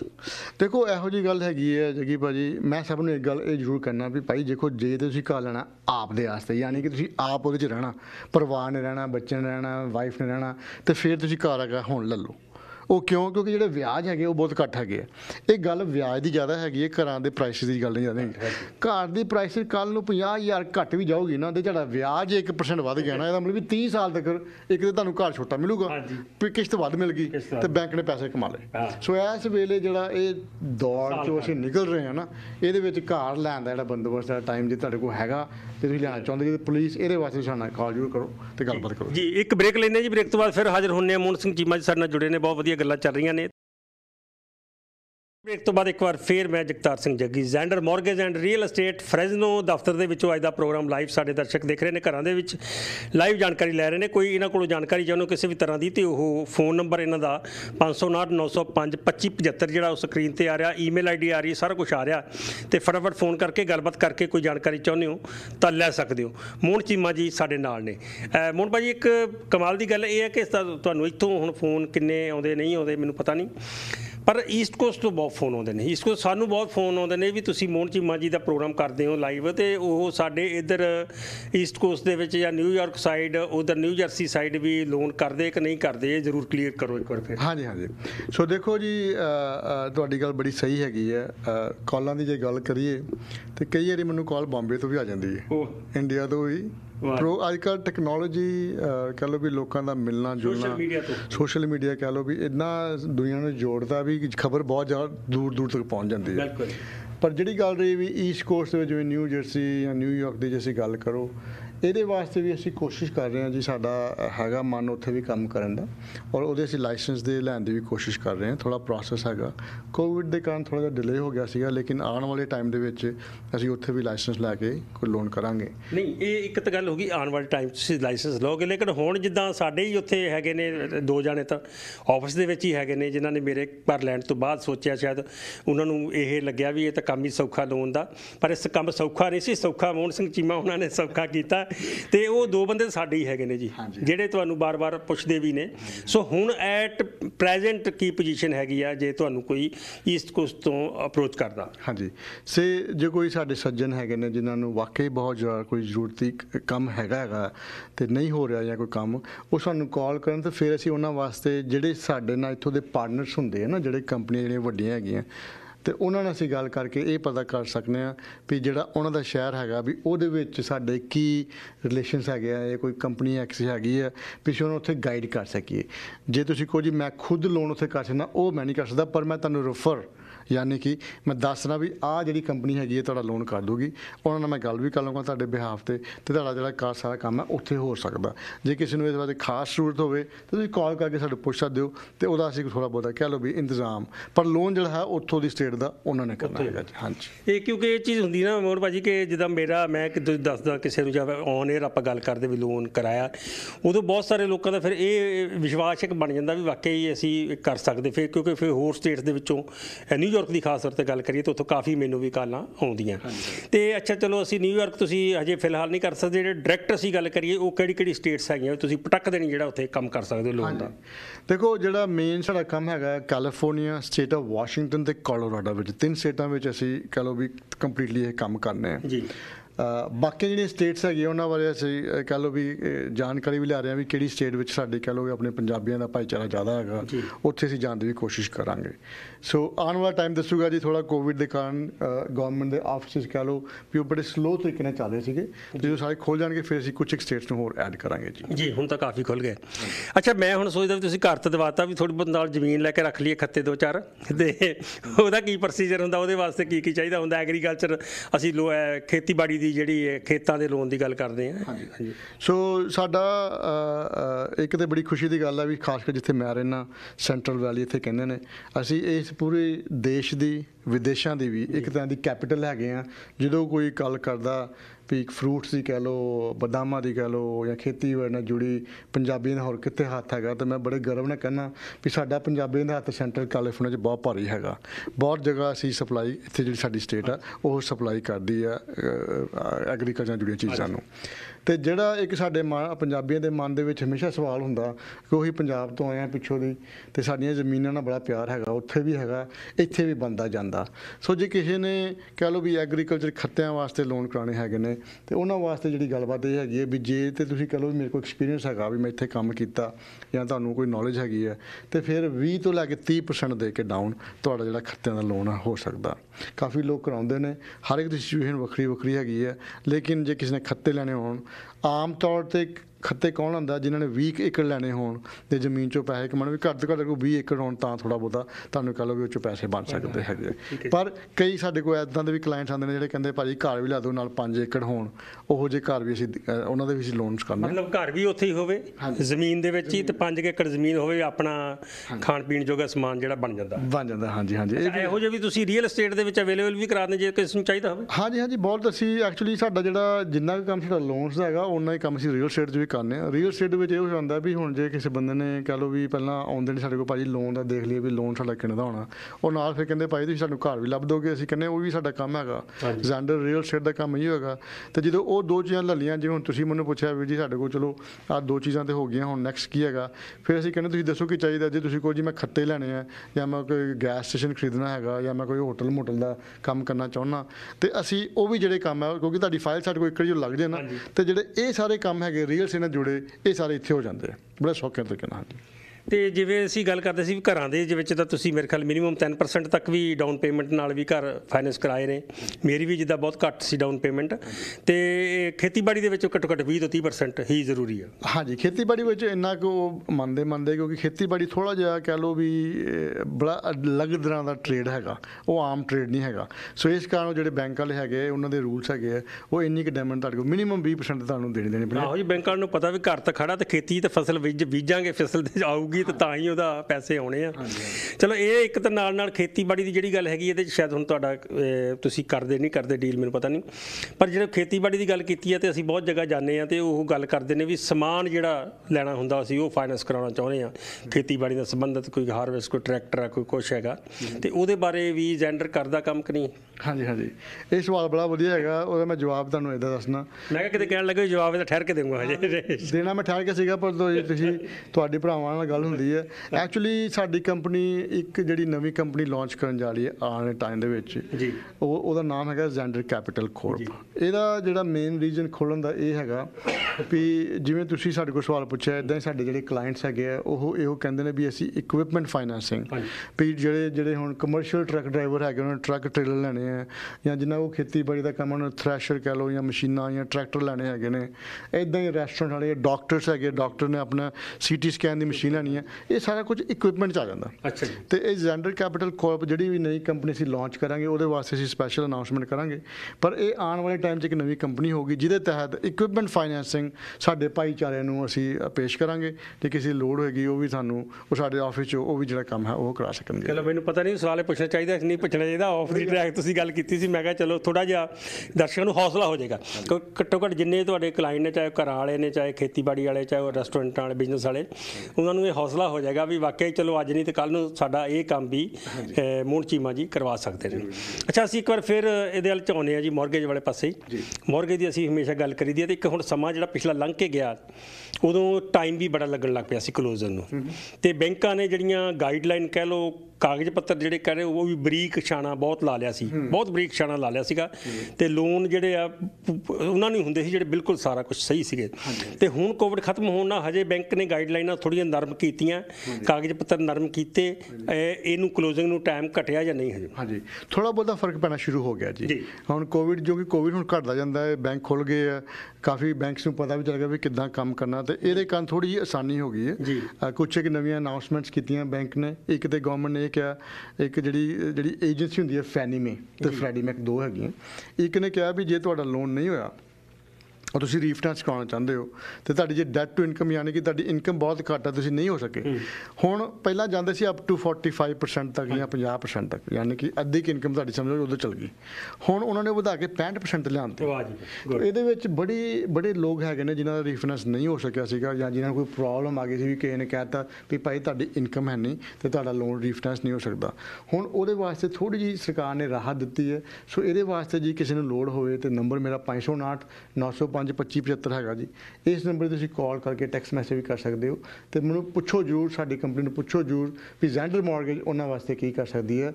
ਦੇਖੋ ਇਹੋ ਜੀ ਗੱਲ ਹੈਗੀ ਹੈ ਜਗੀ ਭਾਜੀ ਮੈਂ ਸਭ ਨੂੰ ਇੱਕ ਗੱਲ ਇਹ ਜ਼ਰੂਰ ਕਰਨਾ ਵੀ ਭਾਈ ਦੇਖੋ ਜੇ ਤੁਸੀਂ ਘਰ ਲੈਣਾ ਆਪ ਦੇ ਵਾਸਤੇ ਯਾਨੀ ਕਿ ਤੁਸੀਂ ਆਪ ਉਹਦੇ 'ਚ ਰਹਿਣਾ ਪਰਿਵਾਰ ਨੇ ਰਹਿਣਾ ਬੱਚੇ ਨੇ ਰਹਿਣਾ ਵਾਈਫ ਨੇ ਰਹਿਣਾ ਤੇ ਫਿਰ ਤੁਸੀਂ ਘਰ ਆ ਕੇ ਹੁਣ ਲੱਲੋ ਉਹ ਕਿਉਂ ਕਿਉਂਕਿ ਜਿਹੜੇ ਵਿਆਜ ਹੈਗੇ ਉਹ ਬਹੁਤ ਘੱਟ ਹੈਗੇ ਆ ਇਹ ਗੱਲ ਵਿਆਜ ਦੀ ਜ਼ਿਆਦਾ ਹੈਗੀ ਹੈ ਘਰਾਂ ਦੇ ਪ੍ਰਾਈਸ ਦੀ ਗੱਲ ਨਹੀਂ ਜਾਂਦੀ ਘਰ ਦੀ ਪ੍ਰਾਈਸ ਕੱਲ ਨੂੰ 50000 ਘੱਟ ਵੀ ਜਾਊਗੀ ਨਾ ਉਹਦੇ ਜਿਹੜਾ ਵਿਆਜ 1% ਵੱਧ ਗਿਆ ਨਾ ਇਹਦਾ ਮਤਲਬ ਵੀ 30 ਸਾਲ ਤੱਕ ਇੱਕ ਤੇ ਤੁਹਾਨੂੰ ਘਰ ਛੋਟਾ ਮਿਲੂਗਾ ਵੀ ਕਿਸ਼ਤ ਵੱਧ ਮਿਲ ਗਈ ਤੇ ਬੈਂਕ ਨੇ ਪੈਸੇ ਕਮਾ ਲਏ ਸੋ ਇਸ ਵੇਲੇ ਜਿਹੜਾ ਇਹ ਦੌੜ ਚੋਂ ਅਸੀਂ ਨਿਕਲ ਰਹੇ ਹਾਂ ਨਾ ਇਹਦੇ ਵਿੱਚ ਘਰ ਲੈਣ ਦਾ ਜਿਹੜਾ ਬੰਦੋਬਸਤ ਦਾ ਟਾਈਮ ਜੇ ਤੁਹਾਡੇ ਕੋਲ ਹੈਗਾ ਤੇ ਤੁਸੀਂ ਲੈਣਾ ਚਾਹੁੰਦੇ ਜੇ ਪੁਲਿਸ ਇਹਦੇ ਵਾਸਤੇ ਸਾਨੂੰ ਕਾਲ ਜ਼ਰੂਰ ਕਰੋ ਤੇ ਗੱਲਬਾਤ ਕਰੋ ਜੀ ਇੱਕ ਬ੍ਰੇਕ ਲੈਣੇ ਜੀ ਬ੍ਰੇਕ ਤੋਂ ਬਾਅਦ ਫਿਰ ਹਾਜ਼ਰ ਹੁੰਨੇ ਆ ਮੋਹਨ ਸਿੰਘ ਚੀਮਾ ਜੀ ਸਾਡੇ ਨਾਲ ਜੁੜੇ ਨੇ ਬਹੁਤ ਵਧੀਆ ਗੱਲਾਂ ਚੱਲ ਰਹੀਆਂ ਨੇ ਬ੍ਰੇਕ ਤੋਂ ਬਾਅਦ ਇੱਕ ਵਾਰ ਫੇਰ ਮੈਂ Jagtar Singh Jaggi Zander mortgage and real estate Fresno ਦਫ਼ਤਰ ਦੇ ਵਿੱਚੋਂ ਅੱਜ ਦਾ ਪ੍ਰੋਗਰਾਮ ਲਾਈਵ ਸਾਡੇ ਦਰਸ਼ਕ ਦੇਖ ਰਹੇ ਨੇ ਘਰਾਂ ਦੇ ਵਿੱਚ ਲਾਈਵ ਜਾਣਕਾਰੀ ਲੈ ਰਹੇ ਨੇ ਕੋਈ ਇਹਨਾਂ ਕੋਲੋਂ ਜਾਣਕਾਰੀ ਉਹਨੂੰ ਕਿਸੇ ਵੀ ਤਰ੍ਹਾਂ ਦੀ ਤੇ ਉਹ ਫੋਨ ਨੰਬਰ ਇਹਨਾਂ ਦਾ 5099052575 ਜਿਹੜਾ ਉਹ ਸਕਰੀਨ ਤੇ ਆ ਰਿਹਾ ਈਮੇਲ ਆਈਡੀ ਆ ਰਹੀ ਸਾਰਾ ਕੁਝ ਆ ਰਿਹਾ ਤੇ ਫਟਾਫਟ ਫੋਨ ਕਰਕੇ ਗੱਲਬਾਤ ਕਰਕੇ ਕੋਈ ਜਾਣਕਾਰੀ ਚਾਹੁੰਦੇ ਹੋ ਤਾਂ ਲੈ ਸਕਦੇ ਹੋ ਮੋਹਨ ਚੀਮਾ ਜੀ ਸਾਡੇ ਨਾਲ ਨੇ ਮੋਹਨ ਭਾਜੀ ਇੱਕ ਕਮਾਲ ਦੀ ਗੱਲ ਇਹ ਹੈ ਕਿ ਤੁਹਾਨੂੰ ਇੱਥੋਂ ਹੁਣ ਫੋਨ ਕਿੰਨੇ ਆਉਂਦੇ ਨਹੀਂ ਆਉਂਦੇ ਮੈਨੂੰ ਪਤਾ ਨਹੀਂ ਪਰ ਈਸਟ ਕੋਸਟ ਤੋਂ ਫੋਨ ਆਉਂਦੇ ਨੇ ਇਸ ਕੋ ਸਾਨੂੰ ਬਹੁਤ ਫੋਨ ਆਉਂਦੇ ਨੇ ਵੀ ਤੁਸੀਂ ਮੋਨ ਚੀਮਾ ਜੀ ਦਾ ਪ੍ਰੋਗਰਾਮ ਕਰਦੇ ਹੋ ਲਾਈਵ ਤੇ ਉਹ ਸਾਡੇ ਇਧਰ ਈਸਟ ਕੋਸਟ ਦੇ ਵਿੱਚ ਜਾਂ ਨਿਊਯਾਰਕ ਸਾਈਡ ਉਧਰ ਨਿਊ ਜਰਸੀ ਸਾਈਡ ਵੀ ਲੋਨ ਕਰਦੇ ਕਿ ਨਹੀਂ ਕਰਦੇ ਇਹ ਜ਼ਰੂਰ ਕਲੀਅਰ ਕਰੋ ਇੱਕ ਵਾਰ ਫਿਰ ਹਾਂਜੀ ਹਾਂਜੀ ਸੋ ਦੇਖੋ ਜੀ ਤੁਹਾਡੀ ਗੱਲ ਬੜੀ ਸਹੀ ਹੈਗੀ ਹੈ ਕਾਲਾਂ ਦੀ ਜੇ ਗੱਲ ਕਰੀਏ ਤੇ ਕਈ ਵਾਰੀ ਮੈਨੂੰ ਕਾਲ ਬੰਬੇ ਤੋਂ ਵੀ ਆ ਜਾਂਦੀ ਹੈ ਇੰਡੀਆ ਤੋਂ ਵੀ ਪ੍ਰੋ ਅੱਜ ਕੱਲ ਟੈਕਨੋਲੋਜੀ ਕਹ ਲੋ ਵੀ ਲੋਕਾਂ ਦਾ ਮਿਲਣਾ ਜੁਲਣਾ ਸੋਸ਼ਲ ਮੀਡੀਆ ਤੋਂ ਸੋਸ਼ਲ ਮੀਡੀਆ ਕਹ ਲੋ ਵੀ ਇੰਨਾ ਦੁਨੀਆ ਨੂੰ ਜੋੜਦਾ ਵੀ ਕਿ ਖਬਰ ਬਹੁਤ ਜ਼ਿਆਦਾ ਦੂਰ ਦੂਰ ਤੱਕ ਪਹੁੰਚ ਜਾਂਦੀ ਹੈ ਬਿਲਕੁਲ ਪਰ ਜਿਹੜੀ ਗੱਲ ਰਹੀ ਵੀ ਈਸਟ ਕੋਸਟ ਦੇ ਵਿੱਚ ਜਿਵੇਂ ਨਿਊ ਜਰਸੀ ਜਾਂ ਨਿਊਯਾਰਕ ਦੀ ਜੇ ਅਸੀਂ ਗੱਲ ਕਰੋ ਇਹਦੇ ਵਾਸਤੇ ਵੀ ਅਸੀਂ ਕੋਸ਼ਿਸ਼ ਕਰ ਰਹੇ ਹਾਂ ਜੀ ਸਾਡਾ ਹੈਗਾ ਮਨ ਉੱਥੇ ਵੀ ਕੰਮ ਕਰਨ ਦਾ ਔਰ ਉਹਦੇ ਅਸੀਂ ਲਾਇਸੈਂਸ ਦੇ ਲੈਣ ਦੀ ਵੀ ਕੋਸ਼ਿਸ਼ ਕਰ ਰਹੇ ਹਾਂ ਥੋੜਾ ਪ੍ਰੋਸੈਸ ਹੈਗਾ ਕੋਵਿਡ ਦੇ ਕਾਰਨ ਥੋੜਾ ਜਿਹਾ ਡਿਲੇ ਹੋ ਗਿਆ ਸੀਗਾ ਲੇਕਿਨ ਆਉਣ ਵਾਲੇ ਟਾਈਮ ਦੇ ਵਿੱਚ ਅਸੀਂ ਉੱਥੇ ਵੀ ਲਾਇਸੈਂਸ ਲੈ ਕੇ ਕੋਈ ਲੋਨ ਕਰਾਂਗੇ ਨਹੀਂ ਇਹ ਇੱਕ ਤਾਂ ਗੱਲ ਹੋ ਗਈ ਆਉਣ ਵਾਲੇ ਟਾਈਮ ਤੁਸੀਂ ਲਾਇਸੈਂਸ ਲਓਗੇ ਲੇਕਿਨ ਹੁਣ ਜਿੱਦਾਂ ਸਾਡੇ ਹੀ ਉੱਥੇ ਹੈਗੇ ਨੇ ਦੋ ਜਾਣੇ ਤਾਂ ਆਫਿਸ ਦੇ ਵਿੱਚ ਹੀ ਹੈਗੇ ਨੇ ਜਿਨ੍ਹਾਂ ਨੇ ਮੇਰੇ ਪਰ ਲੈਣ ਤੋਂ ਬਾਅਦ ਸੋਚਿਆ ਸ਼ਾਇਦ ਉਹਨਾਂ ਨੂੰ ਇਹ ਲੱਗਿਆ ਵੀ ਇਹ ਤਾਂ ਕੰਮ ਹੀ ਸੌਖਾ ਲੋਨ ਦਾ ਪਰ ਇਸ ਕੰਮ ਸੌਖਾ ਨਹੀਂ ਸੀ ਸੌਖਾ ਮੋਹਨ ਸਿੰਘ ਚੀਮਾ ਉਹਨਾਂ ਨੇ ਸੌਖਾ ਕੀਤਾ ਆ ਤੇ ਉਹ ਦੋ ਬੰਦੇ ਸਾਡੇ ਹੀ ਹੈਗੇ ਨੇ ਜੀ ਜਿਹੜੇ ਤੁਹਾਨੂੰ ਬਾਰ-ਬਾਰ ਪੁੱਛਦੇ ਵੀ ਨੇ ਸੋ ਹੁਣ ਐਟ ਪ੍ਰੈਜ਼ੈਂਟ ਕੀ ਪੋਜੀਸ਼ਨ ਹੈਗੀ ਆ ਜੇ ਤੁਹਾਨੂੰ ਕੋਈ ਈਸਟ ਕੋਸਟ ਤੋਂ ਅਪਰੋਚ ਕਰਦਾ ਹਾਂਜੀ ਸੇ ਜੇ ਕੋਈ ਸਾਡੇ ਸੱਜਣ ਹੈਗੇ ਨੇ ਜਿਨ੍ਹਾਂ ਨੂੰ ਵਾਕਈ ਬਹੁਤ ਜ਼ਿਆਦਾ ਕੋਈ ਜ਼ਰੂਰਤੀ ਕੰਮ ਹੈਗਾ ਹੈਗਾ ਤੇ ਨਹੀਂ ਹੋ ਰਿਹਾ ਜਾਂ ਕੋਈ ਕੰਮ ਉਹ ਸਾਨੂੰ ਕਾਲ ਕਰਨ ਤੇ ਫਿਰ ਅਸੀਂ ਉਹਨਾਂ ਵਾਸਤੇ ਜਿਹੜੇ ਸਾਡੇ ਨਾਲ ਇੱਥੋਂ ਦੇ ਪਾਰਟਨਰਸ ਹੁੰਦੇ ਆ ਨਾ ਜਿਹੜੇ ਕੰਪਨੀਆਂ ਜਿਹੜੀਆਂ ਵੱਡੀਆਂ ਹੈਗੀਆਂ ਤੇ ਉਹਨਾਂ ਨਾਲ ਅਸੀਂ ਗੱਲ ਕਰਕੇ ਇਹ ਪਤਾ ਕਰ ਸਕਨੇ ਆ ਵੀ ਜਿਹੜਾ ਉਹਨਾਂ ਦਾ ਸ਼ਹਿਰ ਹੈਗਾ ਵੀ ਉਹਦੇ ਵਿੱਚ ਸਾਡੇ ਕੀ ਰਿਲੇਸ਼ਨਸ ਹੈਗੇ ਆ ਜਾਂ ਕੋਈ ਕੰਪਨੀ ਐਕਸ ਹੈਗੀ ਆ ਵੀ ਸ਼ੋਨ ਉੱਥੇ ਗਾਈਡ ਕਰ ਸਕੀਏ ਜੇ ਤੁਸੀਂ ਕੋਈ ਮੈਂ ਖੁਦ ਲੋਨ ਉੱਥੇ ਕਰ ਸਕਦਾ ਉਹ ਮੈਂ ਨਹੀਂ ਕਰ ਸਕਦਾ ਪਰ ਮੈਂ ਤੁਹਾਨੂੰ ਰੈਫਰ ਯਾਨੀ ਕਿ ਮੈਂ ਦੱਸਣਾ ਵੀ ਆ ਜਿਹੜੀ ਕੰਪਨੀ ਹੈਗੀ ਹੈ ਤੁਹਾਡਾ ਲੋਨ ਕਰ ਦੂਗੀ ਉਹਨਾਂ ਨਾਲ ਮੈਂ ਗੱਲ ਵੀ ਕਰ ਲਵਾਂਗਾ ਤੁਹਾਡੇ ਬਿਹਾਫ ਤੇ ਤੇ ਤੁਹਾਡਾ ਜਿਹੜਾ ਕਾਰ ਸਾਰਾ ਕੰਮ ਹੈ ਉੱਥੇ ਹੋ ਸਕਦਾ ਜੇ ਕਿਸੇ ਨੂੰ ਇਸ ਬਾਰੇ ਖਾਸ ਜ਼ਰੂਰਤ ਹੋਵੇ ਤਾਂ ਤੁਸੀਂ ਕਾਲ ਕਰਕੇ ਸਾਡੇ ਪੁੱਛ ਸਕਦੇ ਹੋ ਤੇ ਉਹਦਾ ਅਸੀਂ ਥੋੜਾ ਬੋਧਾ ਕਹਿ ਲਓ ਵੀ ਇੰਤਜ਼ਾਮ ਪਰ ਲੋਨ ਜਿਹੜਾ ਹੈ ਉੱਥੋਂ ਦੀ ਸਟੇਟ ਦਾ ਉਹਨਾਂ ਨੇ ਕਰਨਾ ਹੈਗਾ ਹਾਂਜੀ ਇਹ ਕਿਉਂਕਿ ਇਹ ਚੀਜ਼ ਹੁੰਦੀ ਨਾ ਮੋਰ ਭਾਜੀ ਕਿ ਜਦੋਂ ਮੇਰਾ ਮੈਂ ਕਿ ਦੱਸਦਾ ਕਿਸੇ ਨੂੰ ਜਾਂ ਔਨ 에ਅਰ ਆਪਾਂ ਗੱਲ ਕਰਦੇ ਵੀ ਲੋਨ ਕਰਾਇਆ ਉਦੋਂ ਬਹੁਤ ਸਾਰੇ ਲੋਕਾਂ ਦਾ ਫਿਰ ਇਹ ਵਿਸ਼ਵਾਸ ਇੱਕ ਬਣ ਜਾਂਦਾ ਵੀ ਵਾਕਈ ਅਸੀਂ ਕਰ ਸਕਦੇ ਫਿਰ ਕਿਉਂਕਿ ਫਿਰ ਹੋਰ ਸਟੇਟਸ ਦੇ ਵਿੱਚੋਂ ਨਿਊਯਾਰਕ ਦੀ ਖਾਸ ਤੌਰ ਤੇ ਗੱਲ ਕਰੀਏ ਤਾਂ ਉੱਥੋਂ ਕਾਫੀ ਮੈਨੂੰ ਵੀ ਕਾਲਾਂ ਆਉਂਦੀਆਂ ਤੇ ਅੱਛਾ ਚਲੋ ਅਸੀਂ ਨਿਊਯਾਰਕ ਤੁਸੀਂ ਹਜੇ ਫਿਲਹਾਲ ਨਹੀਂ ਕਰ ਸਕਦੇ ਜਿਹੜੇ ਡਾਇਰੈਕਟ ਅਸੀਂ ਗੱਲ ਕਰੀਏ ਉਹ ਕਿਹੜੀ ਕਿਹੜੀ ਸਟੇਟਸ ਹੈਗੀਆਂ ਤੁਸੀਂ ਪਟਕ ਦੇਣੀ ਜਿਹੜਾ ਉੱਥੇ ਕੰਮ ਕਰ ਸਕਦੇ ਲੋਕਾਂ ਦਾ ਦੇਖੋ ਜਿਹੜਾ ਮੇਨ ਸਾਡਾ ਕੰਮ ਹੈਗਾ ਕੈਲੀਫੋਰਨੀਆ ਸਟੇਟ ਆਫ ਵਾਸ਼ਿੰਗਟਨ ਤੇ ਕੋਲੋਰਾਡੋ ਵਿੱਚ ਤਿੰਨ ਸਟੇਟਾਂ ਵਿੱਚ ਅਸੀਂ ਕਹ ਲੋ ਵੀ ਕੰਪਲੀਟਲੀ ਇਹ ਕੰਮ ਕਰਨੇ ਆ ਜੀ ਬਾਕੀ ਜਿਹੜੇ ਸਟੇਟਸ ਹੈਗੇ ਉਹਨਾਂ ਬਾਰੇ ਅਸੀਂ ਕਹ ਲੋ ਵੀ ਜਾਣਕਾਰੀ ਵੀ ਲੈ ਰਹੇ ਹਾਂ ਵੀ ਕਿਹੜੀ ਸਟੇਟ ਵਿੱਚ ਸਾਡੇ ਕਹ ਲੋ ਆਪਣੇ ਪੰਜਾਬੀਆਂ ਦਾ ਭਾਈਚਾਰਾ ਜ਼ਿਆਦਾ ਹੈਗਾ ਉੱਥੇ ਅਸੀਂ ਜਾਣ ਦੀ ਵੀ ਕੋਸ਼ਿਸ਼ ਕਰਾਂਗੇ ਸੋ ਆਉਣ ਵਾਲਾ ਟਾਈਮ ਦੱਸੂਗਾ ਜੀ ਥੋੜਾ ਕੋਵਿਡ ਦੇ ਕਾਰਨ ਗਵਰਨਮੈਂਟ ਦੇ ਆਫਿਸਸ ਕਹ ਲੋ ਵੀ ਉਹ ਬੜੇ ਸਲੋ ਤਰੀਕੇ ਨਾਲ ਚੱਲ ਸੀਗੇ ਜਦੋਂ ਸਾਰੇ ਖੁੱਲ ਜਾਣਗੇ ਫਿਰ ਅਸੀਂ ਕੁਝ ਇੱਕ ਸਟੇਟਸ ਨੂੰ ਹੋਰ ਐਡ ਕਰਾਂਗੇ ਜੀ ਜੀ ਹੁਣ ਤਾਂ ਕਾਫੀ ਖੁੱਲ ਗਏ ਅੱਛਾ ਮੈਂ ਹੁਣ ਸੋਚਦਾ ਵੀ ਤੁਸੀਂ ਘਰ ਤੇ ਦਵਾਤਾ ਵੀ ਥੋੜੀ ਬੰਦ ਨਾਲ ਜ਼ਮੀਨ ਲੈ ਕੇ ਰੱਖ ਲਈਏ ਖੱਤੇ ਦੋ ਚਾਰ ਤੇ ਉਹਦਾ ਕੀ ਪ੍ਰੋਸੀਜਰ ਹੁੰਦਾ ਉਹਦੇ ਵਾਸਤੇ ਕੀ ਕੀ ਚਾਹੀਦਾ ਹੁੰਦਾ ਐਗਰੀਕਲਚਰ ਅਸੀਂ ਲੋ ਖੇਤੀਬਾੜੀ ਦੀ ਜਿਹੜੀ ਖੇਤਾਂ ਦੇ ਲੋਨ ਦੀ ਗੱਲ ਕਰਦੇ ਆ ਹਾਂਜੀ ਸੋ ਸਾਡਾ ਇੱਕ ਤੇ ਬੜੀ ਖੁਸ਼ੀ ਦੀ ਗੱਲ ਹੈ ਵੀ ਖਾਸ ਕਰ ਜਿੱਥੇ ਮੈਂ ਰਹਿਣਾ ਸੈਂਟਰਲ ਵੈਲੀ ਇੱਥੇ ਕਹਿੰਦੇ ਨੇ ਅਸੀਂ ਇਸ ਪੂਰੇ ਦੇਸ਼ ਦੀ ਵਿਦੇਸ਼ਾਂ ਦੀ ਵੀ ਇੱਕ ਤਰ੍ਹਾਂ ਦੀ ਕੈਪੀਟਲ ਹੈਗੇ ਆ ਜਦੋਂ ਕੋਈ ਗੱਲ ਕਰਦਾ ਵੀ ਫਰੂਟਸ ਦੀ ਕਹਿ ਲੋ ਬਦਾਮਾਂ ਦੀ ਕਹਿ ਲੋ ਜਾਂ ਖੇਤੀਬਾੜੀ ਨਾਲ ਜੁੜੀ ਪੰਜਾਬੀਆਂ ਦਾ ਹੋਰ ਕਿੱਥੇ ਹੱਥ ਹੈਗਾ ਤੇ ਮੈਂ ਬੜੇ ਗਰਵ ਨਾਲ ਕਹਿੰਦਾ ਵੀ ਸਾਡਾ ਪੰਜਾਬੀਆਂ ਦਾ ਹੱਥ ਸੈਂਟਰਲ ਕੈਲੀਫੋਰਨੀਆ 'ਚ ਬਹੁਤ ਭਾਰੀ ਹੈਗਾ ਬਹੁਤ ਜਗ੍ਹਾ ਅਸੀਂ ਸਪਲਾਈ ਇੱਥੇ ਜਿਹੜੀ ਸਾਡੀ ਸਟੇਟ ਆ ਉਹ ਸਪਲਾਈ ਕਰਦੀ ਆ ਐਗਰੀਕਲਚਰ ਜੁੜੀਆਂ ਚੀਜ਼ਾਂ ਨੂੰ ਤੇ ਜਿਹੜਾ ਇੱਕ ਸਾਡੇ ਪੰਜਾਬੀਆਂ ਦੇ ਮਨ ਦੇ ਵਿੱਚ ਹਮੇਸ਼ਾ ਸਵਾਲ ਹੁੰਦਾ ਕਿ ਉਹੀ ਪੰਜਾਬ ਤੋਂ ਆਏ ਆ ਪਿੱਛੋਂ ਦੀ ਤੇ ਸਾਡੀਆਂ ਜ਼ਮੀਨਾਂ ਨਾਲ ਬੜਾ ਪਿਆਰ ਹੈਗਾ ਉੱਥੇ ਵੀ ਹੈਗਾ ਇੱਥੇ ਵੀ ਬੰਦਾ ਜਾਂਦਾ ਸੋ ਜੇ ਕਿਸੇ ਨੇ ਕਹ ਲੋ ਵੀ ਐਗਰੀਕਲਚਰ ਖੱਤਿਆਂ ਵਾਸਤੇ ਲੋਨ ਕਰਾਣੇ ਹੈਗੇ ਨੇ ਤੇ ਉਹਨਾਂ ਵਾਸਤੇ ਜਿਹੜੀ ਗੱਲਬਾਤ ਇਹ ਹੈਗੀ ਹੈ ਵੀ ਜੇ ਤੇ ਤੁਸੀਂ ਕਹ ਲੋ ਵੀ ਮੇਰੇ ਕੋਲ ਐਕਸਪੀਰੀਅੰਸ ਹੈਗਾ ਵੀ ਮੈਂ ਇੱਥੇ ਕੰਮ ਕੀਤਾ ਜਾਂ ਤੁਹਾਨੂੰ ਕੋਈ ਨੌਲੇਜ ਹੈਗੀ ਹੈ ਤੇ ਫਿਰ 20 ਤੋਂ ਲੈ ਕੇ 30% ਦੇ ਕੇ ਡਾਊਨ ਤੁਹਾਡਾ ਜਿਹੜਾ ਖੱਤਿਆਂ ਦਾ ਲੋਨ ਹੋ ਸਕਦਾ ਕਾਫੀ ਲੋਕ ਕਰਾਉਂਦੇ ਨੇ ਹਰ ਇੱਕ ਦੀ ਸਿਚੁਏਸ਼ਨ ਵੱਖਰੀ ਵੱਖਰੀ ਹੈਗੀ ਹੈ ਲੇਕਿਨ ਜੇ ਕਿਸੇ ਨੇ ਖੱਤੇ ਲੈਣੇ ਹੋਣ ਆਮ ਤੌਰ ਤੇ ਖੱਤੇ ਕੌਣ ਹੁੰਦਾ ਜਿਨ੍ਹਾਂ ਨੇ 20 ਏਕੜ ਲੈਣੇ ਹੋਣ ਤੇ ਜ਼ਮੀਨ ਚੋਂ ਪੈਸੇ ਕਮਾਉਣ ਵੀ ਘੱਟ ਘੱਟ ਕੋ 20 ਏਕੜ ਹੋਣ ਤਾਂ ਥੋੜਾ ਬੋਤਾ ਤੁਹਾਨੂੰ ਕਹ ਲਓ ਵੀ ਉਹ ਚੋਂ ਪੈਸੇ ਬਣ ਸਕਦੇ ਹੈਗੇ ਪਰ ਕਈ ਸਾਡੇ ਕੋਲ ਐਦਾਂ ਦੇ ਵੀ ਕਲਾਇੰਟ ਆਉਂਦੇ ਨੇ ਜਿਹੜੇ ਕਹਿੰਦੇ ਭਾਜੀ ਘਰ ਵੀ ਲਾ ਦਿਓ ਨਾਲ 5 ਏਕੜ ਹੋਣ ਉਹੋ ਜੇ ਘਰ ਵੀ ਅਸੀਂ ਉਹਨਾਂ ਦੇ ਵੀ ਅਸੀਂ ਲੋਨਸ ਕਰਨੇ ਮਤਲਬ ਘਰ ਵੀ ਉੱਥੇ ਹੀ ਹੋਵੇ ਜ਼ਮੀਨ ਦੇ ਵਿੱਚ ਹੀ ਤੇ 5 ਏਕੜ ਜ਼ਮੀਨ ਹੋਵੇ ਆਪਣਾ ਖਾਣ ਪੀਣ ਜੋਗਾ ਸਮਾਨ ਜਿਹੜਾ ਬਣ ਜਾਂਦਾ ਬਣ ਜਾਂਦਾ ਹਾਂਜੀ ਹਾਂਜੀ ਇਹੋ ਜੇ ਵੀ ਤੁਸੀਂ ਰੀਅਲ ਏਸਟੇਟ ਦੇ ਵਿੱਚ ਅਵੇਲੇਬਲ ਵੀ ਦਿੰਦੇ ਜੇ ਕਿਸੇ ਨੂੰ ਚਾਹੀਦਾ ਹੋਵੇ ਹਾਂਜੀ ਹਾਂਜੀ ਬਹੁਤ ਅਸੀਂ ਐਕਚੁਅਲੀ ਸਾਡਾ ਜਿਹੜਾ ਜਿੰਨਾ ਵੀ ਕੰਮ ਸਾਡਾ ਲੋਨਸ ਦਾ ਹੈਗਾ ਉਹਨਾਂ ਹੀ ਕੰਮ ਸੀ ਰੀਅਲ ਏਸਟੇਟ ਦੇ ਕਰਨੇ ਆ ਰੀਅਲ ਸਟੇਟ ਵਿੱਚ ਇਹ ਹੋ ਜਾਂਦਾ ਵੀ ਹੁਣ ਜੇ ਕਿਸੇ ਬੰਦੇ ਨੇ ਕਹ ਲੋ ਵੀ ਪਹਿਲਾਂ ਆਉਂਦੇ ਨੇ ਸਾਡੇ ਕੋਲ ਭਾਜੀ ਲੋਨ ਦਾ ਦੇਖ ਲਈਏ ਵੀ ਲੋਨ ਸਾਡਾ ਕਿੰਨੇ ਦਾ ਹੋਣਾ ਉਹ ਨਾਲ ਫਿਰ ਕਹਿੰਦੇ ਭਾਈ ਤੁਸੀਂ ਸਾਨੂੰ ਘਰ ਵੀ ਲੱਭ ਦੋਗੇ ਅਸੀਂ ਕਹਿੰਦੇ ਉਹ ਵੀ ਸਾਡਾ ਕੰਮ ਹੈਗਾ ਜ਼ੈਂਡਰ ਰੀਅਲ ਸਟੇਟ ਦਾ ਕੰਮ ਹੀ ਹੋਏਗਾ ਤੇ ਜਦੋਂ ਉਹ ਦੋ ਚੀਜ਼ਾਂ ਲੱਲੀਆਂ ਜਿਵੇਂ ਹੁਣ ਤੁਸੀਂ ਮੈਨੂੰ ਪੁੱਛਿਆ ਵੀ ਜੀ ਸਾਡੇ ਕੋਲ ਚਲੋ ਆ ਦੋ ਚੀਜ਼ਾਂ ਤੇ ਹੋ ਗਈਆਂ ਹੁਣ ਨੈਕਸਟ ਕੀ ਹੈਗਾ ਫਿਰ ਅਸੀਂ ਕਹਿੰਦੇ ਤੁਸੀਂ ਦੱਸੋ ਕੀ ਚਾਹੀਦਾ ਜੇ ਤੁਸੀਂ ਕੋਈ ਜੀ ਮੈਂ ਖੱਤੇ ਲੈਣੇ ਆ ਜਾਂ ਮੈਂ ਕੋਈ ਗੈਸ ਸਟੇਸ਼ਨ ਖਰੀਦਣਾ ਹੈਗਾ ਜਾਂ ਮੈਂ ਕੋਈ ਹੋਟਲ ਮੋਟਲ ਦਾ ਕੰਮ ਕਰਨਾ ਚਾਹੁੰਨਾ ਤੇ ਅਸੀਂ ਉਹ ਵੀ ਜਿਹੜੇ ਕੰਮ ਹੈ ਕਿਉਂਕਿ ਤੁਹਾਡੀ ਫਾਈਲ ਸਾਡੇ ਕੋਲ ਇੱਕ ਜੋ ਲੱਗ ਜੇ ਨਾ ਤੇ ਜਿਹੜੇ ਇਹ ਸਾਰੇ ਕੰਮ ਹੈਗੇ ਰੀਅਲ ਨਾਲ ਜੁੜੇ ਇਹ ਸਾਰੇ ਇੱਥੇ ਹੋ ਜਾਂਦੇ ਆ ਬੜਾ ਸੌਖੇ ਤਰੀਕੇ ਨਾਲ ਹਾਂਜੀ ਤੇ ਜਿਵੇਂ ਅਸੀਂ ਗੱਲ ਕਰਦੇ ਸੀ ਵੀ ਘਰਾਂ ਦੇ ਵਿੱਚ ਤਾਂ ਤੁਸੀਂ ਮੇਰੇ ਖਿਆਲ ਮਿਨੀਮਮ 10% ਤੱਕ ਵੀ ਡਾਊਨ ਪੇਮੈਂਟ ਨਾਲ ਵੀ ਘਰ ਫਾਈਨੈਂਸ ਕਰਾਏ ਨੇ ਮੇਰੀ ਵੀ ਜਿੱਦਾਂ ਬਹੁਤ ਘੱਟ ਸੀ ਡਾਊਨ ਪੇਮੈਂਟ ਤੇ ਖੇਤੀਬਾੜੀ ਦੇ ਵਿੱਚੋਂ ਘੱਟੋ ਘੱਟ 20 ਤੋਂ 30% ਹੀ ਜ਼ਰੂਰੀ ਹੈ ਹਾਂਜੀ ਖੇਤੀਬਾੜੀ ਵਿੱਚ ਇੰਨਾ ਕੋ ਮੰਨਦੇ ਮੰਨਦੇ ਕਿਉਂਕਿ ਖੇਤੀਬਾੜੀ ਥੋੜਾ ਜਿਹਾ ਕਹਿ ਲੋ ਵੀ ਬੜਾ ਅਲੱਗ ਤਰ੍ਹਾਂ ਦਾ ਟ੍ਰੇਡ ਹੈਗਾ ਉਹ ਆਮ ਟ੍ਰੇਡ ਨਹੀਂ ਹੈਗਾ ਸੋ ਇਸ ਕਾਰਨ ਜਿਹੜੇ ਬੈਂਕ ਵਾਲੇ ਹੈਗੇ ਉਹਨਾਂ ਦੇ ਰੂਲਸ ਹੈਗੇ ਆ ਉਹ ਇੰਨੀ ਕਿ ਡਾਇਮੰਡ ਤੁਹਾਡੇ ਕੋਲ ਮਿਨੀਮਮ 20% ਤੁਹਾਨੂੰ ਦੇਣੀ ਦੇਣੀ ਪੈਣੀ ਆਹੋ ਜੀ ਬੈਂਕਾਂ ਨੂੰ ਪਤਾ ਵੀ ਘਰ ਤਾਂ ਖੜਾ ਤੇ ਖੇਤੀ ਤੇ ਫਸਲ ਬੀਜਾਂਗੇ ਫਸਲ ਤੇ ਆਊਗੀ ਹੋਊਗੀ ਤਾਂ ਤਾਂ ਹੀ ਉਹਦਾ ਪੈਸੇ ਆਉਣੇ ਆ ਚਲੋ ਇਹ ਇੱਕ ਤਾਂ ਨਾਲ ਨਾਲ ਖੇਤੀਬਾੜੀ ਦੀ ਜਿਹੜੀ ਗੱਲ ਹੈਗੀ ਇਹਦੇ ਸ਼ਾਇਦ ਹੁਣ ਤੁਹਾਡਾ ਤੁਸੀਂ ਕਰਦੇ ਨਹੀਂ ਕਰਦੇ ਡੀਲ ਮੈਨੂੰ ਪਤਾ ਨਹੀਂ ਪਰ ਜਿਹੜੇ ਖੇਤੀਬਾੜੀ ਦੀ ਗੱਲ ਕੀਤੀ ਹੈ ਤੇ ਅਸੀਂ ਬਹੁਤ ਜਗ੍ਹਾ ਜਾਂਦੇ ਆ ਤੇ ਉਹ ਗੱਲ ਕਰਦੇ ਨੇ ਵੀ ਸਮਾਨ ਜਿਹੜਾ ਲੈਣਾ ਹੁੰਦਾ ਸੀ ਉਹ ਫਾਈਨਾਂਸ ਕਰਾਉਣਾ ਚਾਹੁੰਦੇ ਆ ਖੇਤੀਬਾੜੀ ਨਾਲ ਸੰਬੰਧਿਤ ਕੋਈ ਹਾਰਵੈਸਟ ਕੋਈ ਟਰੈਕਟਰ ਆ ਕੋਈ ਕੁਛ ਹੈਗਾ ਤੇ ਉਹਦੇ ਬਾਰੇ ਵੀ ਜੈਂਡਰ ਕਰਦਾ ਕੰਮ ਕਿ ਨਹੀਂ ਹਾਂਜੀ ਹਾਂਜੀ ਇਹ ਸਵਾਲ ਬੜਾ ਵਧੀਆ ਹੈਗਾ ਉਹਦਾ ਮੈਂ ਜਵਾਬ ਤੁਹਾਨੂੰ ਇਦਾਂ ਦੱਸਣਾ ਮੈਂ ਕਿਹਾ ਕਿਤੇ ਕਹਿਣ ਲੱਗੇ ਜਵਾਬ ਇਹਦਾ ਠਹਿਰ ਕੇ ਦੇਵਾਂਗਾ ਹਜੇ ਦੇਣਾ ਮੈਂ ਠਹਿਰ ਕੇ ਸੀਗਾ ਪਰ ਤੁਸੀਂ ਤੁਹਾਡੇ ਭਰਾਵਾਂ ਨਾਲ ਗੱਲ ਹੁੰਦੀ ਹੈ ਐਕਚੁਅਲੀ ਸਾਡੀ ਕੰਪਨੀ ਇੱਕ ਜਿਹੜੀ ਨਵੀਂ ਕੰਪਨੀ ਲਾਂਚ ਕਰਨ ਜਾ ਰਹੀ ਹੈ ਆਉਣ ਟਾਈਮ ਦੇ ਵਿੱਚ ਜੀ ਉਹ ਉਹਦਾ ਨਾਮ ਹੈਗਾ ਜ਼ੈਂਡਰ ਕੈਪੀਟਲ ਕੋਰਪ ਇਹਦਾ ਜਿਹੜਾ ਮੇਨ ਰੀਜਨ ਖੋਲਣ ਦਾ ਇਹ ਹੈਗਾ ਵੀ ਜਿਵੇਂ ਤੁਸੀਂ ਸਾਡੇ ਕੋਲ ਸਵਾਲ ਪੁੱਛਿਆ ਇਦਾਂ ਹੀ ਸਾਡੇ ਜਿਹੜੇ ਕਲਾਇੰਟਸ ਹੈਗੇ ਆ ਉਹ ਇਹੋ ਕਹਿੰਦੇ ਨੇ ਵੀ ਅਸੀਂ ਇਕਵਿਪਮੈਂਟ ਫਾਈਨਾਂਸਿੰਗ ਵੀ ਜਿਹੜੇ ਜਿਹੜੇ ਹੁਣ ਕਮਰਸ਼ੀਅਲ ਟਰੱਕ ਡਰਾਈਵਰ ਹੈਗੇ ਉਹਨਾਂ ਟਰੱਕ ਟ੍ਰੇਲਰ ਲੈਣੇ ਆਏ ਆ ਜਾਂ ਜਿੰਨਾ ਉਹ ਖੇਤੀਬਾੜੀ ਦਾ ਕੰਮ ਉਹਨਾਂ ਥ੍ਰੈਸ਼ਰ ਕਹ ਲੋ ਜਾਂ ਮਸ਼ੀਨਾਂ ਜਾਂ ਟਰੈਕਟਰ ਲੈਣੇ ਹੈਗੇ ਨੇ ਇਦਾਂ ਹੀ ਰੈਸਟੋਰੈਂਟ ਵਾਲੇ ਡਾਕਟਰਸ ਹੈਗੇ ਡਾਕਟਰ ਨੇ ਆਪਣਾ ਸੀਟੀ ਸਕੈਨ ਦੀ ਮਸ਼ੀਨ ਲੈਣੀ ਹੈ ਇਹ ਸਾਰਾ ਕੁਝ ਇਕਵਿਪਮੈਂਟ ਚ ਆ ਜਾਂਦਾ ਅੱਛਾ ਜੀ ਤੇ ਇਹ ਜੈਂਡਰ ਕੈਪੀਟਲ ਕੋਰਪ ਜਿਹੜੀ ਵੀ ਨਈ ਕੰਪਨੀ ਸੀ ਲਾਂਚ ਕਰਾਂਗੇ ਉਹਦੇ ਵਾਸਤੇ ਅਸੀਂ ਸਪੈਸ਼ਲ ਅਨਾਉਂਸਮੈਂਟ ਕਰਾਂਗੇ ਪਰ ਇਹ ਆਉਣ ਵਾਲੇ ਟਾਈਮ 'ਚ ਇੱਕ ਨਵੀਂ ਕੰਪਨੀ ਹੋਗੀ ਜਿਹਦੇ ਤਹਿਤ ਇਕਵਿਪਮੈਂਟ ਫਾਈਨੈਂਸਿੰਗ ਸਾਡੇ ਭਾਈਚਾਰੇ ਨੂੰ ਅਸੀਂ ਪੇਸ਼ ਕਰਾਂਗੇ ਤੇ ਕਿਸੇ ਲੋੜ ਹੋਏਗੀ ਉਹ ਵੀ ਸਾਨੂੰ ਉਹ ਸਾਡੇ ਆਫਿਸ 'ਚ ਉਹ ਵੀ ਜਿਹੜਾ ਕੰਮ ਹੈ ਉਹ ਕਰਾ ਸਕਣਗੇ ਚਲੋ ਮੈਨੂੰ ਪਤਾ ਨਹੀਂ ਸਵਾਲ ਪੁੱਛਣਾ ਚਾਹੀਦਾ ਨਹੀਂ ਪੁੱਛਣਾ ਚਾਹੀਦਾ ਆਫ ਦੀ ਟਰੈਕ ਤੁਸੀਂ ਦੀ ਗੱਲ ਕੀਤੀ ਸੀ ਮੈਂ ਕਿਹਾ ਚਲੋ ਥੋੜਾ ਜਿਹਾ ਦਰਸ਼ਕਾਂ ਨੂੰ ਹੌਸਲਾ ਹੋ ਜਾਏਗਾ ਘੱਟੋ ਘੱਟ ਜਿੰਨੇ ਤੁਹਾਡੇ ਕਲਾਇੰਟ ਨੇ ਚਾਹੇ ਘਰਾਂ ਵਾਲੇ ਨੇ ਚਾਹੇ ਖੇਤੀਬਾੜੀ ਵਾਲੇ ਚਾਹੇ ਰੈਸਟੋਰੈਂਟਾਂ ਵਾਲੇ ਬਿਜ਼ਨਸ ਵਾਲੇ ਉਹਨਾਂ ਨੂੰ ਇਹ ਹੌਸਲਾ ਹੋ ਜਾਏਗਾ ਵੀ ਵਾਕਈ ਚਲੋ ਅੱਜ ਨਹੀਂ ਤੇ ਕੱਲ ਨੂੰ ਸਾਡਾ ਇਹ ਕੰਮ ਵੀ ਮੂਣ ਚੀਮਾ ਜੀ ਕਰਵਾ ਸਕਦੇ ਨੇ ਅੱਛਾ ਅਸੀਂ ਇੱਕ ਵਾਰ ਫਿਰ ਇਹਦੇ ਵੱਲ ਚਾਹੁੰਦੇ ਆ ਜੀ ਮਾਰਗੇਜ ਵਾਲੇ ਪਾਸੇ ਜੀ ਮਾਰਗੇਜ ਦੀ ਅਸੀਂ ਹਮੇਸ਼ਾ ਗੱਲ ਕਰੀਦੀ ਹੈ ਤੇ ਇੱਕ ਹੁਣ ਸਮਾਂ ਜਿਹੜਾ ਪਿਛਲਾ ਲੰਘ ਕੇ ਗਿਆ ਉਦੋਂ ਟਾਈਮ ਵੀ ਬੜਾ ਲੱਗਣ ਲੱਗ ਪਿਆ ਸੀ ਕਲੋਜ਼ਰ ਨੂੰ ਤੇ ਬੈਂਕਾਂ ਨੇ ਜਿਹੜੀਆਂ ਗਾਈਡਲਾਈਨ ਕਹਿ ਲੋ ਕਾਗਜ਼ ਪੱਤਰ ਜਿਹੜੇ ਕਹ ਰਹੇ ਉਹ ਵੀ ਬਰੀਕ ਛਾਣਾ ਬਹੁਤ ਲਾ ਲਿਆ ਸੀ ਬਹੁਤ ਬਰੀਕ ਛਾਣਾ ਲਾ ਲਿਆ ਸੀਗਾ ਤੇ ਲੋਨ ਜਿਹੜੇ ਆ ਉਹਨਾਂ ਨੂੰ ਹੁੰਦੇ ਸੀ ਜਿਹੜੇ ਬਿਲਕੁਲ ਸਾਰਾ ਕੁਝ ਸਹੀ ਸੀਗੇ ਤੇ ਹੁਣ ਕੋਵਿਡ ਖਤਮ ਹੋਣ ਨਾਲ ਹਜੇ ਬੈਂਕ ਨੇ ਗਾਈਡਲਾਈਨਾਂ ਥੋੜੀਆਂ ਨਰਮ ਕੀਤੀਆਂ ਕਾਗਜ਼ ਪੱਤਰ ਨਰਮ ਕੀਤੇ ਇਹਨੂੰ ਕਲੋਜ਼ਿੰਗ ਨੂੰ ਟਾਈਮ ਘਟਿਆ ਜਾਂ ਨਹੀਂ ਹਜੇ ਹਾਂਜੀ ਥੋੜਾ ਬਹੁਤਾ ਫਰਕ ਪੈਣਾ ਸ਼ੁਰੂ ਹੋ ਗਿਆ ਜੀ ਹੁਣ ਕੋਵਿਡ ਜੋ ਕਿ ਕੋਵਿਡ ਹੁਣ ਘਟਦਾ ਜਾਂਦਾ ਹੈ ਬੈਂਕ ਖੁੱਲ ਗਏ ਆ ਕਾਫੀ ਬੈਂਕਸ ਨੂੰ ਪਤਾ ਵੀ ਚੱਲ ਗਿਆ ਵੀ ਕਿੱਦਾਂ ਕੰਮ ਕਰਨਾ ਤੇ ਇਹਦੇ ਕਾਰਨ ਥੋੜੀ ਜਿਹੀ ਆਸਾਨੀ ਹੋ ਗਈ ਹੈ ਕੁਝ ਇੱਕ ਨਵੀਆਂ ਅਨਾਉਂਸਮੈਂਟਸ ਕੀਤੀਆਂ ਬੈਂਕ ਨੇ ਇੱਕ ਤੇ ਗਵਰਨਮੈਂਟ ਨੇ ਕਿਹਾ ਇੱਕ ਜਿਹੜੀ ਜਿਹੜੀ ਏਜੰਸੀ ਹੁੰਦੀ ਹੈ ਫੈਨੀਮੇ ਤੇ ਮੈਕ ਦੋ ਹੈਗੀਆਂ ਇੱਕ ਨੇ ਕਿਹਾ ਵੀ ਜੇ ਤੁਹਾਡਾ ਲੋਨ ਨਹੀਂ ਹੋਇਆ ਔਰ ਤੁਸੀਂ ਰੀਫਾਈਨਾਂਸ ਕਰਾਉਣਾ ਚਾਹੁੰਦੇ ਹੋ ਤੇ ਤੁਹਾਡੀ ਜੇ ਡੈਟ ਟੂ ਇਨਕਮ ਯਾਨੀ ਕਿ ਤੁਹਾਡੀ ਇਨਕਮ ਬਹੁਤ ਘੱਟ ਆ ਤੁਸੀਂ ਨਹੀਂ ਹੋ ਸਕੇ ਹੁਣ ਪਹਿਲਾਂ ਜਾਂਦੇ ਸੀ ਅਪ ਟੂ 45% ਤੱਕ ਜਾਂ 50% ਤੱਕ ਯਾਨੀ ਕਿ ਅੱਧੀ ਕਿ ਇਨਕਮ ਤੁਹਾਡੀ ਸਮਝੋ ਉਧਰ ਚਲ ਗਈ ਹੁਣ ਉਹਨਾਂ ਨੇ ਵਧਾ ਕੇ 65% ਲਿਆਂਤੀ ਇਹਦੇ ਵਿੱਚ ਬੜੀ ਬੜੇ ਲੋਕ ਹੈਗੇ ਨੇ ਜਿਨ੍ਹਾਂ ਦਾ ਰੀਫਾਈਨਾਂਸ ਨਹੀਂ ਹੋ ਸਕਿਆ ਸੀਗਾ ਜਾਂ ਜਿਨ੍ਹਾਂ ਨੂੰ ਕੋਈ ਪ੍ਰੋਬਲਮ ਆ ਗਈ ਸੀ ਵੀ ਕਿਸੇ ਨੇ ਕਹਿਤਾ ਵੀ ਭਾਈ ਤੁਹਾਡੀ ਇਨਕਮ ਹੈ ਨਹੀਂ ਤੇ ਤੁਹਾਡਾ ਲੋਨ ਰੀਫਾਈਨਾਂਸ ਨਹੀਂ ਹੋ ਸਕਦਾ ਹੁਣ ਉਹਦੇ ਵਾਸਤੇ ਥੋੜੀ ਜੀ ਸਰਕਾਰ ਨੇ ਰਾਹਤ ਦਿੱਤੀ ਹੈ ਸੋ ਇਹਦੇ ਵਾਸਤੇ ਜੀ ਕਿਸੇ ਨੂੰ ਲੋੜ ਹੋਵੇ ਤੇ ਨੰਬਰ ਮੇਰਾ 952575 ਹੈਗਾ ਜੀ ਇਸ ਨੰਬਰ ਤੇ ਤੁਸੀਂ ਕਾਲ ਕਰਕੇ ਟੈਕਸਟ ਮੈਸੇਜ ਵੀ ਕਰ ਸਕਦੇ ਹੋ ਤੇ ਮੈਨੂੰ ਪੁੱਛੋ ਜਰੂਰ ਸਾਡੀ ਕੰਪਨੀ ਨੂੰ ਪੁੱਛੋ ਜਰੂਰ ਵੀ ਜ਼ੈਂਡਰ ਮਾਰਗੇਜ ਉਹਨਾਂ ਵਾਸਤੇ ਕੀ ਕਰ ਸਕਦੀ ਹੈ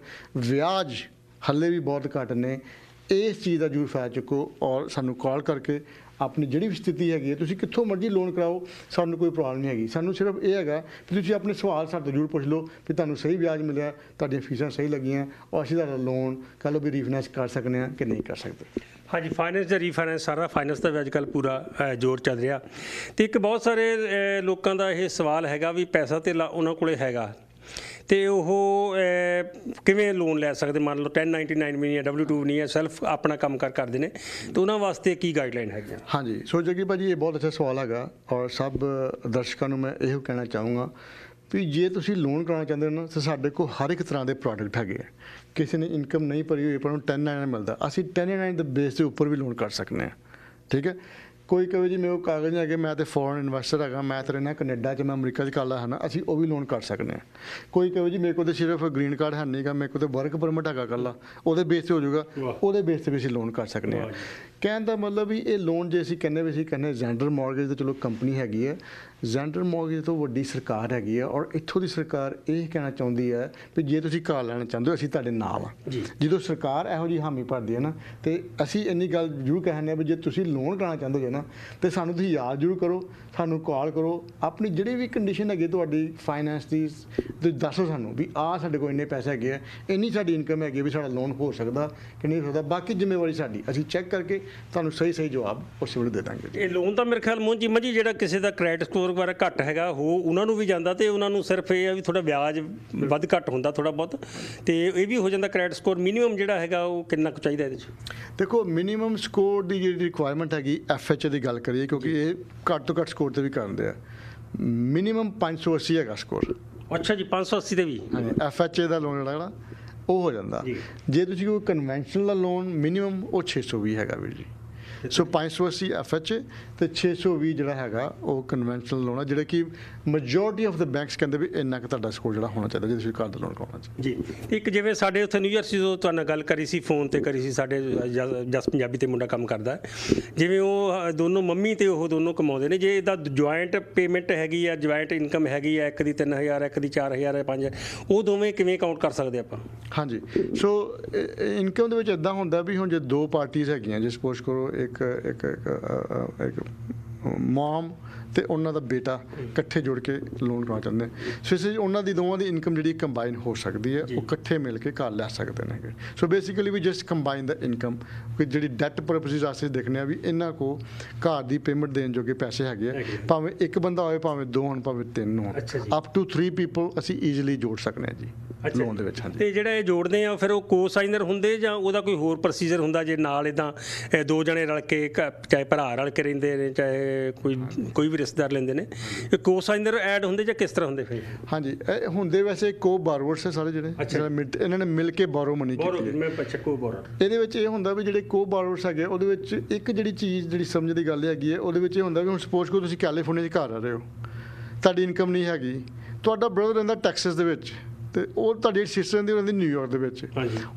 ਵਿਆਜ ਹੱਲੇ ਵੀ ਬਹੁਤ ਘੱਟ ਨੇ ਇਸ ਚੀਜ਼ ਦਾ ਜੂਰ ਫਾਇਦਾ ਚੁੱਕੋ ਔਰ ਸਾਨੂੰ ਕਾਲ ਕਰਕੇ ਆਪਣੀ ਜਿਹੜੀ ਵੀ ਸਥਿਤੀ ਹੈਗੀ ਹੈ ਤੁਸੀਂ ਕਿੱਥੋਂ ਮਰਜ਼ੀ ਲੋਨ ਕਰਾਓ ਸਾਨੂੰ ਕੋਈ ਪ੍ਰੋਬਲਮ ਨਹੀਂ ਹੈਗੀ ਸਾਨੂੰ ਸਿਰਫ ਇਹ ਹੈਗਾ ਕਿ ਤੁਸੀਂ ਆਪਣੇ ਸਵਾਲ ਸਾਡੇ ਜੂਰ ਜ਼ਰੂਰ ਪੁੱਛ ਲਓ ਕਿ ਤੁਹਾਨੂੰ ਸਹੀ ਵਿਆਜ ਮਿਲਿਆ ਤੁਹਾਡੀਆਂ ਫੀਸਾਂ ਸਹੀ ਲੱਗੀਆਂ ਔਰ ਅਸੀਂ ਤੁਹਾਡਾ ਲੋਨ ਕੱਲ ਵੀ ਰੀਫਾਈਨਾਂਸ ਕਰ ਸਕਨੇ ਆ ਕਿ ਨਹੀਂ ਕਰ ਸਕਦੇ ਹਾਂਜੀ ਫਾਈਨੈਂਸ ਦਾ ਰੀਫਾਈਨੈਂਸ ਸਾਰਾ ਫਾਈਨੈਂਸ ਦਾ ਵੀ ਅੱਜਕੱਲ ਪੂਰਾ ਜ਼ੋਰ ਚੱਲ ਰਿਹਾ ਤੇ ਇੱਕ ਬਹੁਤ ਸਾਰੇ ਲੋਕਾਂ ਦਾ ਇਹ ਸਵਾਲ ਹੈਗਾ ਵੀ ਪੈਸਾ ਤੇ ਉਹਨਾਂ ਕੋਲੇ ਹੈਗਾ ਤੇ ਉਹ ਕਿਵੇਂ ਲੋਨ ਲੈ ਸਕਦੇ ਮੰਨ ਲਓ 1099 ਨਹੀਂ ਹੈ W2 ਨਹੀਂ ਹੈ ਸੈਲਫ ਆਪਣਾ ਕੰਮ ਕਰ ਕਰਦੇ ਨੇ ਤੇ ਉਹਨਾਂ ਵਾਸਤੇ ਕੀ ਗਾਈਡਲਾਈਨ ਹੈਗੀ ਹਾਂਜੀ ਸੋ ਜਗੀ ਭਾਜੀ ਇਹ ਬਹੁਤ ਅੱਛਾ ਸਵਾਲ ਹੈਗਾ ਔਰ ਸਭ ਦਰਸ਼ਕਾਂ ਨੂੰ ਮੈਂ ਇਹੋ ਕਹਿਣਾ ਚਾਹੂੰਗਾ ਵੀ ਜੇ ਤੁਸੀਂ ਲੋਨ ਕਰਾਉਣਾ ਚਾਹੁੰਦੇ ਹੋ ਨਾ ਤਾਂ ਸਾਡੇ ਕੋਲ ਹਰ ਇੱਕ ਤਰ੍ਹਾਂ ਦੇ ਪ੍ਰੋਡਕਟ ਹੈਗੇ ਆ ਕਿਸੇ ਨੇ ਇਨਕਮ ਨਹੀਂ ਭਰੀ ਹੋਈ ਪਰ ਉਹਨੂੰ 1099 ਮਿਲਦਾ ਅਸੀਂ 1099 ਦੇ ਬੇਸ ਦੇ ਉੱਪਰ ਵੀ ਲੋਨ ਕਰ ਸਕਨੇ ਆ ਠੀਕ ਹੈ ਕੋਈ ਕਹੇ ਜੀ ਮੇਰੇ ਕੋਲ ਕਾਗਜ਼ ਨਹੀਂ ਹੈਗੇ ਮੈਂ ਤੇ ਫੋਰਨ ਇਨਵੈਸਟਰ ਹਾਂ ਮੈਂ ਤੇ ਰਹਿਣਾ ਕੈਨੇਡਾ 'ਚ ਮੈਂ ਅਮਰੀਕਾ 'ਚ ਕਾਲਾ ਹਾਂ ਅਸੀਂ ਉਹ ਵੀ ਲੋਨ ਕਰ ਸਕਨੇ ਆ ਕੋਈ ਕਹੇ ਜੀ ਮੇਰੇ ਕੋਲ ਤੇ ਸਿਰਫ ਗ੍ਰੀਨ ਕਾਰਡ ਹੈ ਨਹੀਂਗਾ ਮੇਰੇ ਕੋਲ ਤੇ ਵਰਕ ਪਰਮਿਟ ਹੈਗਾ ਕੱਲਾ ਉਹਦੇ ਬੇਸ ਤੇ ਹੋ ਜਾਊਗਾ ਉਹਦੇ ਬੇਸ ਤੇ ਵੀ ਅਸੀਂ ਲੋਨ ਕਰ ਸਕਨੇ ਆ ਕਹਿਣ ਦਾ ਮਤਲਬ ਵੀ ਇਹ ਲੋਨ ਜੇ ਅਸੀਂ ਕਹਿੰਦੇ ਵੀ ਅਸੀਂ ਕਹਿੰਦੇ ਜ਼ੈਂਡਰ ਮਾਰਗੇਜ ਤਾਂ ਚਲੋ ਕੰਪਨੀ ਹੈਗੀ ਹੈ ਜ਼ੈਂਡਰ ਮਾਰਗੇਜ ਤੋਂ ਵੱਡੀ ਸਰਕਾਰ ਹੈਗੀ ਹੈ ਔਰ ਇੱਥੋਂ ਦੀ ਸਰਕਾਰ ਇਹ ਕਹਿਣਾ ਚਾਹੁੰਦੀ ਹੈ ਵੀ ਜੇ ਤੁਸੀਂ ਘਰ ਲੈਣਾ ਚਾਹੁੰਦੇ ਹੋ ਅਸੀਂ ਤੁਹਾਡੇ ਨਾਲ ਆ ਜਦੋਂ ਸਰਕਾਰ ਇਹੋ ਜੀ ਹਾਮੀ ਭਰਦੀ ਹੈ ਨਾ ਤੇ ਅਸੀਂ ਇੰਨੀ ਗੱਲ ਜ਼ਰੂਰ ਕਹਿੰਦੇ ਆ ਵੀ ਜੇ ਤੁਸੀਂ ਲੋਨ ਕਰਾਉਣਾ ਚਾਹੁੰਦੇ ਹੋ ਨਾ ਤੇ ਸਾਨੂੰ ਤੁਸੀਂ ਯਾਦ ਜ਼ਰੂਰ ਕਰੋ ਸਾਨੂੰ ਕਾਲ ਕਰੋ ਆਪਣੀ ਜਿਹੜੀ ਵੀ ਕੰਡੀਸ਼ਨ ਹੈਗੀ ਤੁਹਾਡੀ ਫਾਈਨੈਂਸ ਦੀ ਤੁਸੀਂ ਦੱਸੋ ਸਾਨੂੰ ਵੀ ਆ ਸਾਡੇ ਕੋਲ ਇੰਨੇ ਪੈਸੇ ਹੈਗੇ ਆ ਇੰਨੀ ਸਾਡੀ ਇਨਕਮ ਹੈਗੀ ਵੀ ਸਾਡਾ ਲੋਨ ਹੋ ਸਕਦਾ ਕਿ ਨਹੀਂ ਹੋ ਸਕਦਾ ਬਾਕੀ ਜ਼ਿੰਮੇਵਾਰੀ ਸਾਡੀ ਅਸੀਂ ਚੈੱਕ ਕਰਕੇ ਤੁਹਾਨੂੰ ਸਹੀ ਸਹੀ ਜਵਾਬ ਉਸ ਵੇਲੇ ਦੇ ਦਾਂਗੇ ਇਹ ਲੋਨ ਤਾਂ ਮੇਰੇ ਖਿਆਲ ਮੋਹਨ ਜੀ ਮਜੀ ਜਿਹੜਾ ਕਿਸੇ ਦਾ ਕ੍ਰੈਡਿਟ ਸਕੋਰ ਵਗੈਰਾ ਘੱਟ ਹੈਗਾ ਉਹ ਉਹਨਾਂ ਨੂੰ ਵੀ ਜਾਂਦਾ ਤੇ ਉਹਨਾਂ ਨੂੰ ਸਿਰਫ ਇਹ ਆ ਵੀ ਥੋੜਾ ਵਿਆਜ ਵੱਧ ਘੱਟ ਹੁੰਦਾ ਥੋੜਾ ਬਹੁਤ ਤੇ ਇਹ ਵੀ ਹੋ ਜਾਂਦਾ ਕ੍ਰੈਡਿਟ ਸਕੋਰ ਮਿਨੀਮਮ ਜਿਹੜਾ ਹੈਗਾ ਉਹ ਕਿੰਨਾ ਕੁ ਚਾਹੀਦਾ ਇਹਦੇ ਚ ਦੇਖੋ ਮਿਨੀਮਮ ਸਕੋਰ ਦੀ ਜਿਹੜੀ ਰਿਕੁਆਇਰਮੈਂਟ ਹੈਗੀ ਐਫ ਐਚ ਦੀ ਗੱਲ ਕਰੀਏ ਕਿਉਂਕਿ ਇਹ ਘੱਟ ਤੋਂ ਘੱਟ ਸਕੋਰ ਤੇ ਵੀ ਕਰਦੇ ਆ ਮਿਨੀਮਮ 580 ਹੈਗਾ ਸਕੋਰ ਅੱਛਾ ਜੀ 580 ਦੇ ਵੀ ਹਾਂਜੀ ਐਫ ਐਚ ਦਾ ਲੋਨ ਜਿਹੜਾ ਉਹ ਹੋ ਜਾਂਦਾ ਜੇ ਤੁਸੀਂ ਕੋਈ ਕਨਵੈਨਸ਼ਨਲ ਲੋਨ ਮਿਨੀਮਮ ਉਹ 620 ਹੈਗਾ ਵੀਰ ਜੀ ਸੋ 580 ਐਫਐਚਏ ਤੇ 620 ਜਿਹੜਾ ਹੈਗਾ ਉਹ ਕਨਵੈਨਸ਼ਨਲ ਲੋਨ ਆ ਜਿਹੜਾ ਕਿ ਮੈਜੋਰਟੀ ਆਫ ਦ ਬੈਂਕਸ ਕਹਿੰਦੇ ਵੀ ਇੰਨਾ ਕਿ ਤੁਹਾਡਾ ਸਕੋਰ ਜਿਹੜਾ ਹੋਣਾ ਚਾਹੀਦਾ ਜੇ ਤੁਸੀਂ ਕਾਰ ਦਾ ਲੋਨ ਕਰਾਉਣਾ ਜੀ ਇੱਕ ਜਿਵੇਂ ਸਾਡੇ ਉੱਥੇ ਨਿਊਯਾਰਕ ਜਦੋਂ ਤੁਹਾਨੂੰ ਗੱਲ ਕਰੀ ਸੀ ਫੋਨ ਤੇ ਕਰੀ ਸੀ ਸਾਡੇ ਜਸ ਪੰਜਾਬੀ ਤੇ ਮੁੰਡਾ ਕੰਮ ਕਰਦਾ ਜਿਵੇਂ ਉਹ ਦੋਨੋਂ ਮੰਮੀ ਤੇ ਉਹ ਦੋਨੋਂ ਕਮਾਉਂਦੇ ਨੇ ਜੇ ਇਹਦਾ ਜੁਆਇੰਟ ਪੇਮੈਂਟ ਹੈਗੀ ਆ ਜੁਆਇੰਟ ਇਨਕਮ ਹੈਗੀ ਆ ਇੱਕ ਦੀ 3000 ਇੱਕ ਦੀ 4000 5 ਉਹ ਦੋਵੇਂ ਕਿਵੇਂ ਕਾਊਂਟ ਕਰ ਸਕਦੇ ਆਪਾਂ ਹਾਂਜੀ ਸੋ ਇਨਕਮ ਦੇ ਵਿੱਚ ਇਦਾਂ ਹੁੰਦਾ ਵੀ ਹੁਣ ਜੇ ਦੋ ਪਾਰਟੀਆਂ ਹੈਗੀਆਂ ਜੇ ਸਪੋਜ਼ ਕਰੋ ਇੱਕ ਇੱਕ ਇੱਕ ਮਮ ਤੇ ਉਹਨਾਂ ਦਾ ਬੇਟਾ ਇਕੱਠੇ ਜੁੜ ਕੇ ਲੋਨ ਕਰਾ ਚੰਦੇ ਸੋ ਇਸ ਲਈ ਉਹਨਾਂ ਦੀ ਦੋਵਾਂ ਦੀ ਇਨਕਮ ਜਿਹੜੀ ਕੰਬਾਈਨ ਹੋ ਸਕਦੀ ਹੈ ਉਹ ਇਕੱਠੇ ਮਿਲ ਕੇ ਘਰ ਲੈ ਸਕਦੇ ਨੇ so basically we just combine ਦਾ ਇਨਕਮ ਕਿ ਜਿਹੜੀ ਡੈਟ ਪਰਪਸਿਸ ਆਸੇ ਦੇਖਨੇ ਆ ਵੀ ਇਹਨਾਂ ਕੋ ਘਰ ਦੀ ਪੇਮੈਂਟ ਦੇਣ ਜੋਗੇ ਪੈਸੇ ਹੈਗੇ ਆ ਭਾਵੇਂ ਇੱਕ ਬੰਦਾ ਹੋਵੇ ਭਾਵੇਂ ਦੋ ਹੋਣ ਭਾਵੇਂ ਤਿੰਨ ਹੋਣ ਅਪ ਟੂ 3 ਪੀਪਲ ਅਸੀਂ ਈਜ਼ੀਲੀ ਜੋੜ ਸਕਨੇ ਆ ਜੀ ਲੋਨ ਦੇ ਵਿੱਚ ਹਾਂਜੀ ਤੇ ਜਿਹੜਾ ਇਹ ਜੋੜਦੇ ਆ ਫਿਰ ਉਹ ਕੋਸਾਈਨਰ ਹੁੰਦੇ ਜਾਂ ਉਹਦਾ ਕੋਈ ਹੋਰ ਪ੍ਰੋਸੀਜਰ ਹੁੰਦਾ ਜੇ ਨਾਲ ਇਦਾਂ ਦੋ ਜਣੇ ਰਲ ਕੇ ਚਾਹੇ ਭਰਾ ਰਲ ਕੇ ਰਹਿੰਦੇ ਨੇ ਚਾਹੇ ਕੋਈ ਕੋਈ ਵੀ ਰਿਸ਼ਤੇਦਾਰ ਲੈਂਦੇ ਨੇ ਇਹ ਕੋਸਾਈਨਰ ਐਡ ਹੁੰਦੇ ਜਾਂ ਕਿਸ ਤਰ੍ਹਾਂ ਹੁੰਦੇ ਫਿਰ ਹਾਂਜੀ ਇਹ ਹੁੰਦੇ ਵੈਸੇ ਕੋ ਬਾਰਵਰਸ ਹੈ ਸਾਰੇ ਜਿਹੜੇ ਇਹਨਾਂ ਨੇ ਮਿਲ ਕੇ ਬਾਰੋ ਮਨੀ ਕੀਤੀ ਹੈ ਮੈਂ ਪਛਾ ਕੋ ਬਾਰੋਵਰ ਇਹਦੇ ਵਿੱਚ ਇਹ ਹੁੰਦਾ ਵੀ ਜਿਹੜੇ ਕੋ ਬਾਰਵਰਸ ਹੈਗੇ ਉਹਦੇ ਵਿੱਚ ਇੱਕ ਜਿਹੜੀ ਚੀਜ਼ ਜਿਹੜੀ ਸਮਝ ਦੀ ਗੱਲ ਹੈਗੀ ਹੈ ਉਹਦੇ ਵਿੱਚ ਇਹ ਹੁੰਦਾ ਵੀ ਹੁਣ ਸਪੋਜ਼ ਕੋ ਤੁਸੀਂ ਕੈਲੀਫੋਰਨੀਆ 'ਚ ਘਰ ਆ ਰਹੇ ਹੋ ਤੁਹਾਡੀ ਇਨਕਮ ਨਹੀਂ ਹੈਗੀ ਤੁਹਾਡਾ ਬ੍ਰਦਰ ਰਹਿੰਦਾ ਟੈਕਸਸ ਦੇ ਵਿੱਚ ਤੇ ਉਹ ਤੁਹਾਡੀ ਸਿਸਟਰ ਦੀ ਉਹਨਾਂ ਦੀ ਨਿਊਯਾਰਕ ਦੇ ਵਿੱਚ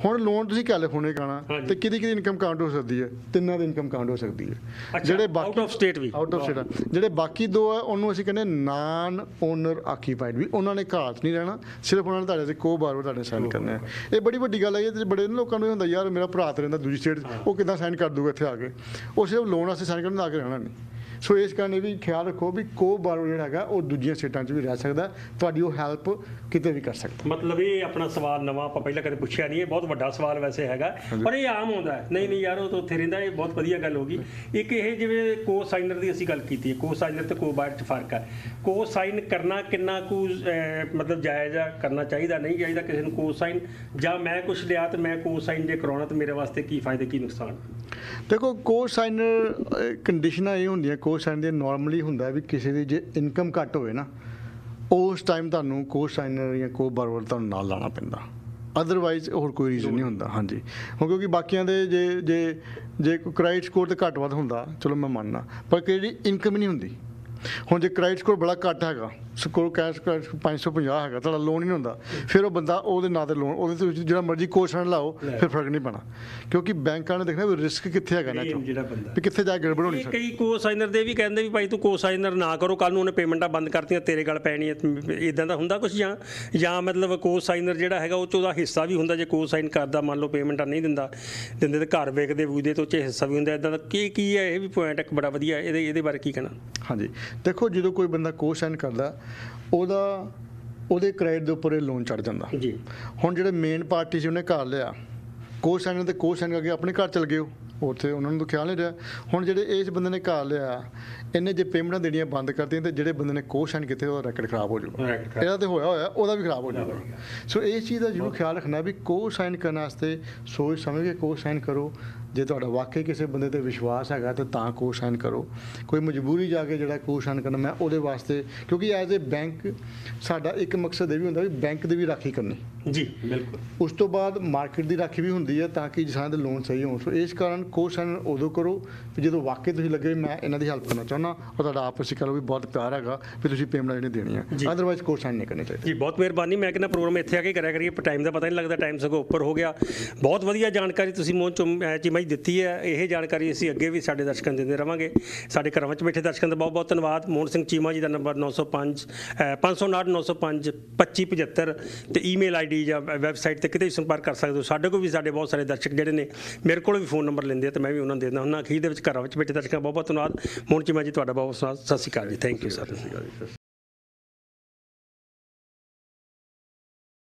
ਹੁਣ ਲੋਨ ਤੁਸੀਂ ਕੈਲੀਫੋਰਨੀਆ ਕਾਣਾ ਤੇ ਕਿਹਦੀ ਕਿਹਦੀ ਇਨਕਮ ਕਾਊਂਟ ਹੋ ਸਕਦੀ ਹੈ ਤਿੰਨਾਂ ਦੀ ਇਨਕਮ ਕਾਊਂਟ ਹੋ ਸਕਦੀ ਹੈ ਜਿਹੜੇ ਬਾਕੀ ਆਊਟ ਆਫ ਸਟੇਟ ਵੀ ਆਊਟ ਆਫ ਸਟੇਟ ਜਿਹੜੇ ਬਾਕੀ ਦੋ ਆ ਉਹਨੂੰ ਅਸੀਂ ਕਹਿੰਦੇ ਨਾਨ ਓਨਰ ਆਕੀਪਾਈਡ ਵੀ ਉਹਨਾਂ ਨੇ ਘਰ ਨਹੀਂ ਰਹਿਣਾ ਸਿਰਫ ਉਹਨਾਂ ਨੇ ਤੁਹਾਡੇ ਤੇ ਕੋ ਬਾਰ ਤੁਹਾਡੇ ਸਾਈਨ ਕਰਨੇ ਆ ਇਹ ਬੜੀ ਵੱਡੀ ਗੱਲ ਹੈ ਇਹ ਬੜੇ ਲੋਕਾਂ ਨੂੰ ਹੁੰਦਾ ਯਾਰ ਮੇਰਾ ਭਰਾ ਤੇ ਰਹਿੰਦਾ ਦੂਜੀ ਸਟੇਟ ਉਹ ਕਿਦਾਂ ਸਾਈਨ ਕਰ ਦੂਗਾ ਇੱਥੇ ਆ ਕੇ ਉਹ ਸਿਰਫ ਲੋਨ ਵਾਸਤੇ ਸਾਈਨ ਕਰਨ ਆ ਕੇ ਰਹਿਣਾ ਨਹੀਂ ਸੋ ਇਸ ਕਾਰਨ ਇਹ ਵੀ ਖਿਆਲ ਰੱਖੋ ਵੀ ਕੋ ਬਾਰੋ ਜਿਹੜਾ ਹੈਗਾ ਉਹ ਦੂਜੀਆਂ ਸਟੇਟਾਂ 'ਚ ਵੀ ਰਹਿ ਸਕਦਾ ਤੁਹਾਡੀ ਉਹ ਹੈਲਪ ਕਿਤੇ ਵੀ ਕਰ ਸਕਦਾ ਮਤਲਬ ਇਹ ਆਪਣਾ ਸਵਾਲ ਨਵਾਂ ਆਪਾਂ ਪਹਿਲਾਂ ਕਦੇ ਪੁੱਛਿਆ ਨਹੀਂ ਇਹ ਬਹੁਤ ਵੱਡਾ ਸਵਾਲ ਵੈਸੇ ਹੈਗਾ ਪਰ ਇਹ ਆਮ ਹੁੰਦਾ ਹੈ ਨਹੀਂ ਨਹੀਂ ਯਾਰ ਉਹ ਤਾਂ ਉੱਥੇ ਰਹਿੰਦਾ ਇਹ ਬਹੁਤ ਵਧੀਆ ਗੱਲ ਹੋ ਗਈ ਇੱਕ ਇਹ ਜਿਵੇਂ ਕੋ ਸਾਈਨਰ ਦੀ ਅਸੀਂ ਗੱਲ ਕੀਤੀ ਹੈ ਕੋ ਸਾਈਨਰ ਤੇ ਕੋ ਬਾਇਰ 'ਚ ਫਰਕ ਹੈ ਕੋ ਸਾਈਨ ਕਰਨਾ ਕਿੰਨਾ ਕੁ ਮਤਲਬ ਜਾਇਜ਼ ਆ ਕਰਨਾ ਚਾਹੀਦਾ ਨਹੀਂ ਚਾਹੀਦਾ ਕਿਸੇ ਨੂੰ ਕੋ ਸਾਈਨ ਜਾਂ ਮੈਂ ਕੁਝ ਲਿਆ ਤੇ ਮੈਂ ਕੋ ਸਾਈਨ ਜੇ ਕਰਾਉਣਾ ਤੇ ਮੇਰੇ ਵਾਸਤੇ ਕੀ ਫਾਇਦੇ ਕੀ ਨੁਕਸਾਨ ਦੇਖੋ ਕੋ ਸਾਈਨਰ ਕੰਡੀਸ਼ਨਾਂ ਇਹ ਹੁੰਦੀਆਂ ਕੋ ਕੋਸ ਸਾਈਨ ਦੇ ਨਾਰਮਲੀ ਹੁੰਦਾ ਵੀ ਕਿਸੇ ਦੀ ਜੇ ਇਨਕਮ ਘੱਟ ਹੋਵੇ ਨਾ ਉਸ ਟਾਈਮ ਤੁਹਾਨੂੰ ਕੋਸ ਸਾਈਨਰ ਜਾਂ ਕੋ ਬਰਵਰ ਤੁਹਾਨੂੰ ਨਾਲ ਲਾਣਾ ਪੈਂਦਾ ਅਦਰਵਾਈਜ਼ ਹੋਰ ਕੋਈ ਰੀਜ਼ਨ ਨਹੀਂ ਹੁੰਦਾ ਹਾਂਜੀ ਕਿਉਂਕਿ ਬਾਕੀਆਂ ਦੇ ਜੇ ਜੇ ਜੇ ਕ੍ਰੈਡਿਟ ਸਕੋਰ ਤੇ ਘੱਟ ਵੱਧ ਹੁੰਦਾ ਚਲੋ ਮੈਂ ਮੰਨਣਾ ਪਰ ਕਿਹੜੀ ਇਨਕਮ ਨਹੀਂ ਹੁੰਦੀ ਹੁਣ ਜੇ ਕ੍ਰੈਡਿਟ ਸਕੋਰ ਬੜਾ ਘੱਟ ਹੈਗਾ ਸਕੋਰ ਕੈਸ਼ 550 ਹੈਗਾ ਤੁਹਾਡਾ ਲੋਨ ਹੀ ਨਹੀਂ ਹੁੰਦਾ ਫਿਰ ਉਹ ਬੰਦਾ ਉਹਦੇ ਨਾਂ ਤੇ ਲੋਨ ਉਹਦੇ ਤੇ ਜਿਹੜਾ ਮਰਜ਼ੀ ਕੋਸ਼ਣ ਲਾਓ ਫਿਰ ਫਰਕ ਨਹੀਂ ਪੈਣਾ ਕਿਉਂਕਿ ਬੈਂਕਾਂ ਨੇ ਦੇਖਣਾ ਵੀ ਰਿਸਕ ਕਿੱਥੇ ਹੈਗਾ ਨਾ ਵੀ ਕਿੱਥੇ ਜਾ ਕੇ ਗੜਬੜ ਹੋਣੀ ਸਕਦੀ ਕਈ ਕੋਸਾਈਨਰ ਦੇ ਵੀ ਕਹਿੰਦੇ ਵੀ ਭਾਈ ਤੂੰ ਕੋਸਾਈਨਰ ਨਾ ਕਰੋ ਕੱਲ ਨੂੰ ਉਹਨੇ ਪੇਮੈਂਟਾਂ ਬੰਦ ਕਰਤੀਆਂ ਤੇਰੇ ਗੱਲ ਪੈਣੀ ਹੈ ਇਦਾਂ ਦਾ ਹੁੰਦਾ ਕੁਝ ਜਾਂ ਜਾਂ ਮਤਲਬ ਕੋਸਾਈਨਰ ਜਿਹੜਾ ਹੈਗਾ ਉਹ ਚ ਉਹਦਾ ਹਿੱਸਾ ਵੀ ਹੁੰਦਾ ਜੇ ਕੋਸਾਈਨ ਕਰਦਾ ਮੰਨ ਲਓ ਪੇਮੈਂਟਾਂ ਨਹੀਂ ਦਿੰਦਾ ਦਿੰਦੇ ਤੇ ਘਰ ਵੇਖਦੇ ਵੂਦੇ ਤੋਂ ਚ ਹਿੱਸਾ ਵੀ ਹੁੰਦਾ ਇਦਾਂ ਦਾ ਕੀ ਕੀ ਹੈ ਇਹ ਵੀ ਪੁਆਇੰਟ ਇੱਕ ਬੜਾ ਵਧੀਆ ਇਹਦੇ ਇਹਦੇ ਬਾਰੇ ਕੀ ਕਹਿਣਾ ਹਾਂਜੀ ਦੇਖੋ ਜਦੋਂ ਕੋਈ ਬੰਦਾ ਕੋ ਸਾਈਨ ਕਰਦਾ ਉਹਦਾ ਉਹਦੇ ਕ੍ਰੈਡਿਟ ਦੇ ਉੱਪਰ ਇਹ ਲੋਨ ਚੜ ਜਾਂਦਾ ਜੀ ਹੁਣ ਜਿਹੜੇ ਮੇਨ ਪਾਰਟੀ ਸੀ ਉਹਨੇ ਘਰ ਲਿਆ ਕੋ ਸਾਈਨ ਤੇ ਕੋ ਸਾਈਨ ਕਰਕੇ ਆਪਣੇ ਘਰ ਚਲ ਗਏ ਉਹ ਉੱਥੇ ਉਹਨਾਂ ਨੂੰ ਖਿਆਲ ਨਹੀਂ ਰਿਹਾ ਹੁਣ ਜਿਹੜੇ ਇਸ ਬੰਦੇ ਨੇ ਘਰ ਲਿਆ ਇਹਨੇ ਜੇ ਪੇਮੈਂਟਾਂ ਦੇਣੀਆਂ ਬੰਦ ਕਰਤੀਆਂ ਤੇ ਜਿਹੜੇ ਬੰਦੇ ਨੇ ਕੋ ਸਾਈਨ ਕਿਤੇ ਉਹਦਾ ਰੈਕਡ ਖਰਾਬ ਹੋ ਜਾਊਗਾ ਇਹਦਾ ਤੇ ਹੋਇਆ ਹੋਇਆ ਉਹਦਾ ਵੀ ਖਰਾਬ ਹੋ ਜਾਊਗਾ ਸੋ ਇਸ ਚੀਜ਼ ਦਾ ਜ਼ਰੂਰ ਖਿਆਲ ਰੱਖਣਾ ਵੀ ਕੋ ਸਾਈਨ ਕਰਨ ਵਾਸਤੇ ਸੋਚ ਸਮਝ ਕੇ ਕੋ ਸਾਈਨ ਕਰੋ ਜੇ ਤੁਹਾਡਾ ਵਾਕਈ ਕਿਸੇ ਬੰਦੇ ਤੇ ਵਿਸ਼ਵਾਸ ਹੈਗਾ ਤਾਂ ਤਾਂ ਕੋਸ਼ਾਨ ਕਰੋ ਕੋਈ ਮਜਬੂਰੀ ਜਾ ਕੇ ਜਿਹੜਾ ਕੋਸ਼ਾਨ ਕਰਨਾ ਮੈਂ ਉਹਦੇ ਵਾਸਤੇ ਕਿਉਂਕਿ ਐਜ਼ ਅ ਬੈਂਕ ਸਾਡਾ ਇੱਕ ਮਕਸਦ ਇਹ ਵੀ ਹੁੰਦਾ ਵੀ ਬੈਂਕ ਦੀ ਵੀ ਰਾਖੀ ਕਰਨੀ ਜੀ ਬਿਲਕੁਲ ਉਸ ਤੋਂ ਬਾਅਦ ਮਾਰਕੀਟ ਦੀ ਰਾਖੀ ਵੀ ਹੁੰਦੀ ਹੈ ਤਾਂ ਕਿ ਜਿਸਾਂ ਦੇ ਲੋਨ ਸਹੀ ਹੋਣ ਸੋ ਇਸ ਕਾਰਨ ਕੋਸ਼ਾਨ ਉਦੋਂ ਕਰੋ ਵੀ ਜਦੋਂ ਵਾਕਈ ਤੁਸੀਂ ਲੱਗੇ ਮੈਂ ਇਹਨਾਂ ਦੀ ਹੈਲਪ ਕਰਨਾ ਚਾਹੁੰਦਾ ਉਹ ਤੁਹਾਡਾ ਆਪਸ ਵਿੱਚ ਵੀ ਬਹੁਤ ਪਿਆਰ ਹੈਗਾ ਵੀ ਤੁਸੀਂ ਪੇਮੈਂਟ ਜਿਹੜੀ ਦੇਣੀ ਹੈ ਅਦਰਵਾਈਜ਼ ਕੋਸ਼ਾਨ ਨਹੀਂ ਕਰਨੀ ਚਾਹੀਦੀ ਜੀ ਬਹੁਤ ਮਿਹਰਬਾਨੀ ਮੈਂ ਕਹਿੰਦਾ ਪ੍ਰੋਗਰਾਮ ਇੱਥੇ ਆ ਕੇ ਕਰਿਆ ਕਰੀਏ ਟਾਈਮ ਦਾ ਪਤਾ ਨਹੀਂ ਲੱਗਦਾ ਟਾਈਮ ਸਗੋਂ ਉੱਪਰ ਹੋ ਗਿਆ ਬਹੁਤ ਵਧੀਆ ਜਾਣਕਾਰੀ ਤੁਸੀਂ ਮੋਹਨ ਚਿਮਾ ਜਾਣਕਾਰੀ ਦਿੱਤੀ ਹੈ ਇਹ ਜਾਣਕਾਰੀ ਅਸੀਂ ਅੱਗੇ ਵੀ ਸਾਡੇ ਦਰਸ਼ਕਾਂ ਨੂੰ ਦਿੰਦੇ ਰਵਾਂਗੇ ਸਾਡੇ ਘਰਾਂ ਵਿੱਚ ਬੈਠੇ ਦਰਸ਼ਕਾਂ ਦਾ ਬਹੁਤ ਬਹੁਤ ਧੰਨਵਾਦ ਮੋਹਨ ਸਿੰਘ ਚੀਮਾ ਜੀ ਦਾ ਨੰਬਰ 905 509 2575 ਤੇ ਈਮੇਲ ਆਈਡੀ ਜਾਂ ਵੈਬਸਾਈਟ ਤੇ ਕਿਤੇ ਵੀ ਸੰਪਰਕ ਕਰ ਸਕਦੇ ਹੋ ਸਾਡੇ ਕੋਲ ਵੀ ਸਾਡੇ ਬਹੁਤ ਸਾਰੇ ਦਰਸ਼ਕ ਜਿਹੜੇ ਨੇ ਮੇਰੇ ਕੋਲ ਵੀ ਫੋਨ ਨੰਬਰ ਲੈਂਦੇ ਆ ਤੇ ਮੈਂ ਵੀ ਉਹਨਾਂ ਨੂੰ ਦਿੰਦਾ ਹੁੰਦਾ ਅਖੀਰ ਦੇ ਵਿੱਚ ਘਰਾਂ ਵਿੱਚ ਬੈਠੇ ਦਰਸ਼ਕਾਂ ਬਹੁਤ ਬਹੁਤ ਧੰਨਵਾਦ ਮੋਹਨ ਚੀਮਾ ਜੀ ਤੁਹਾਡਾ ਬਹੁਤ ਸਤਿ ਸ਼੍ਰੀ ਅਕਾਲ ਜੀ ਥੈਂਕ ਯੂ ਸਰ ਜੀ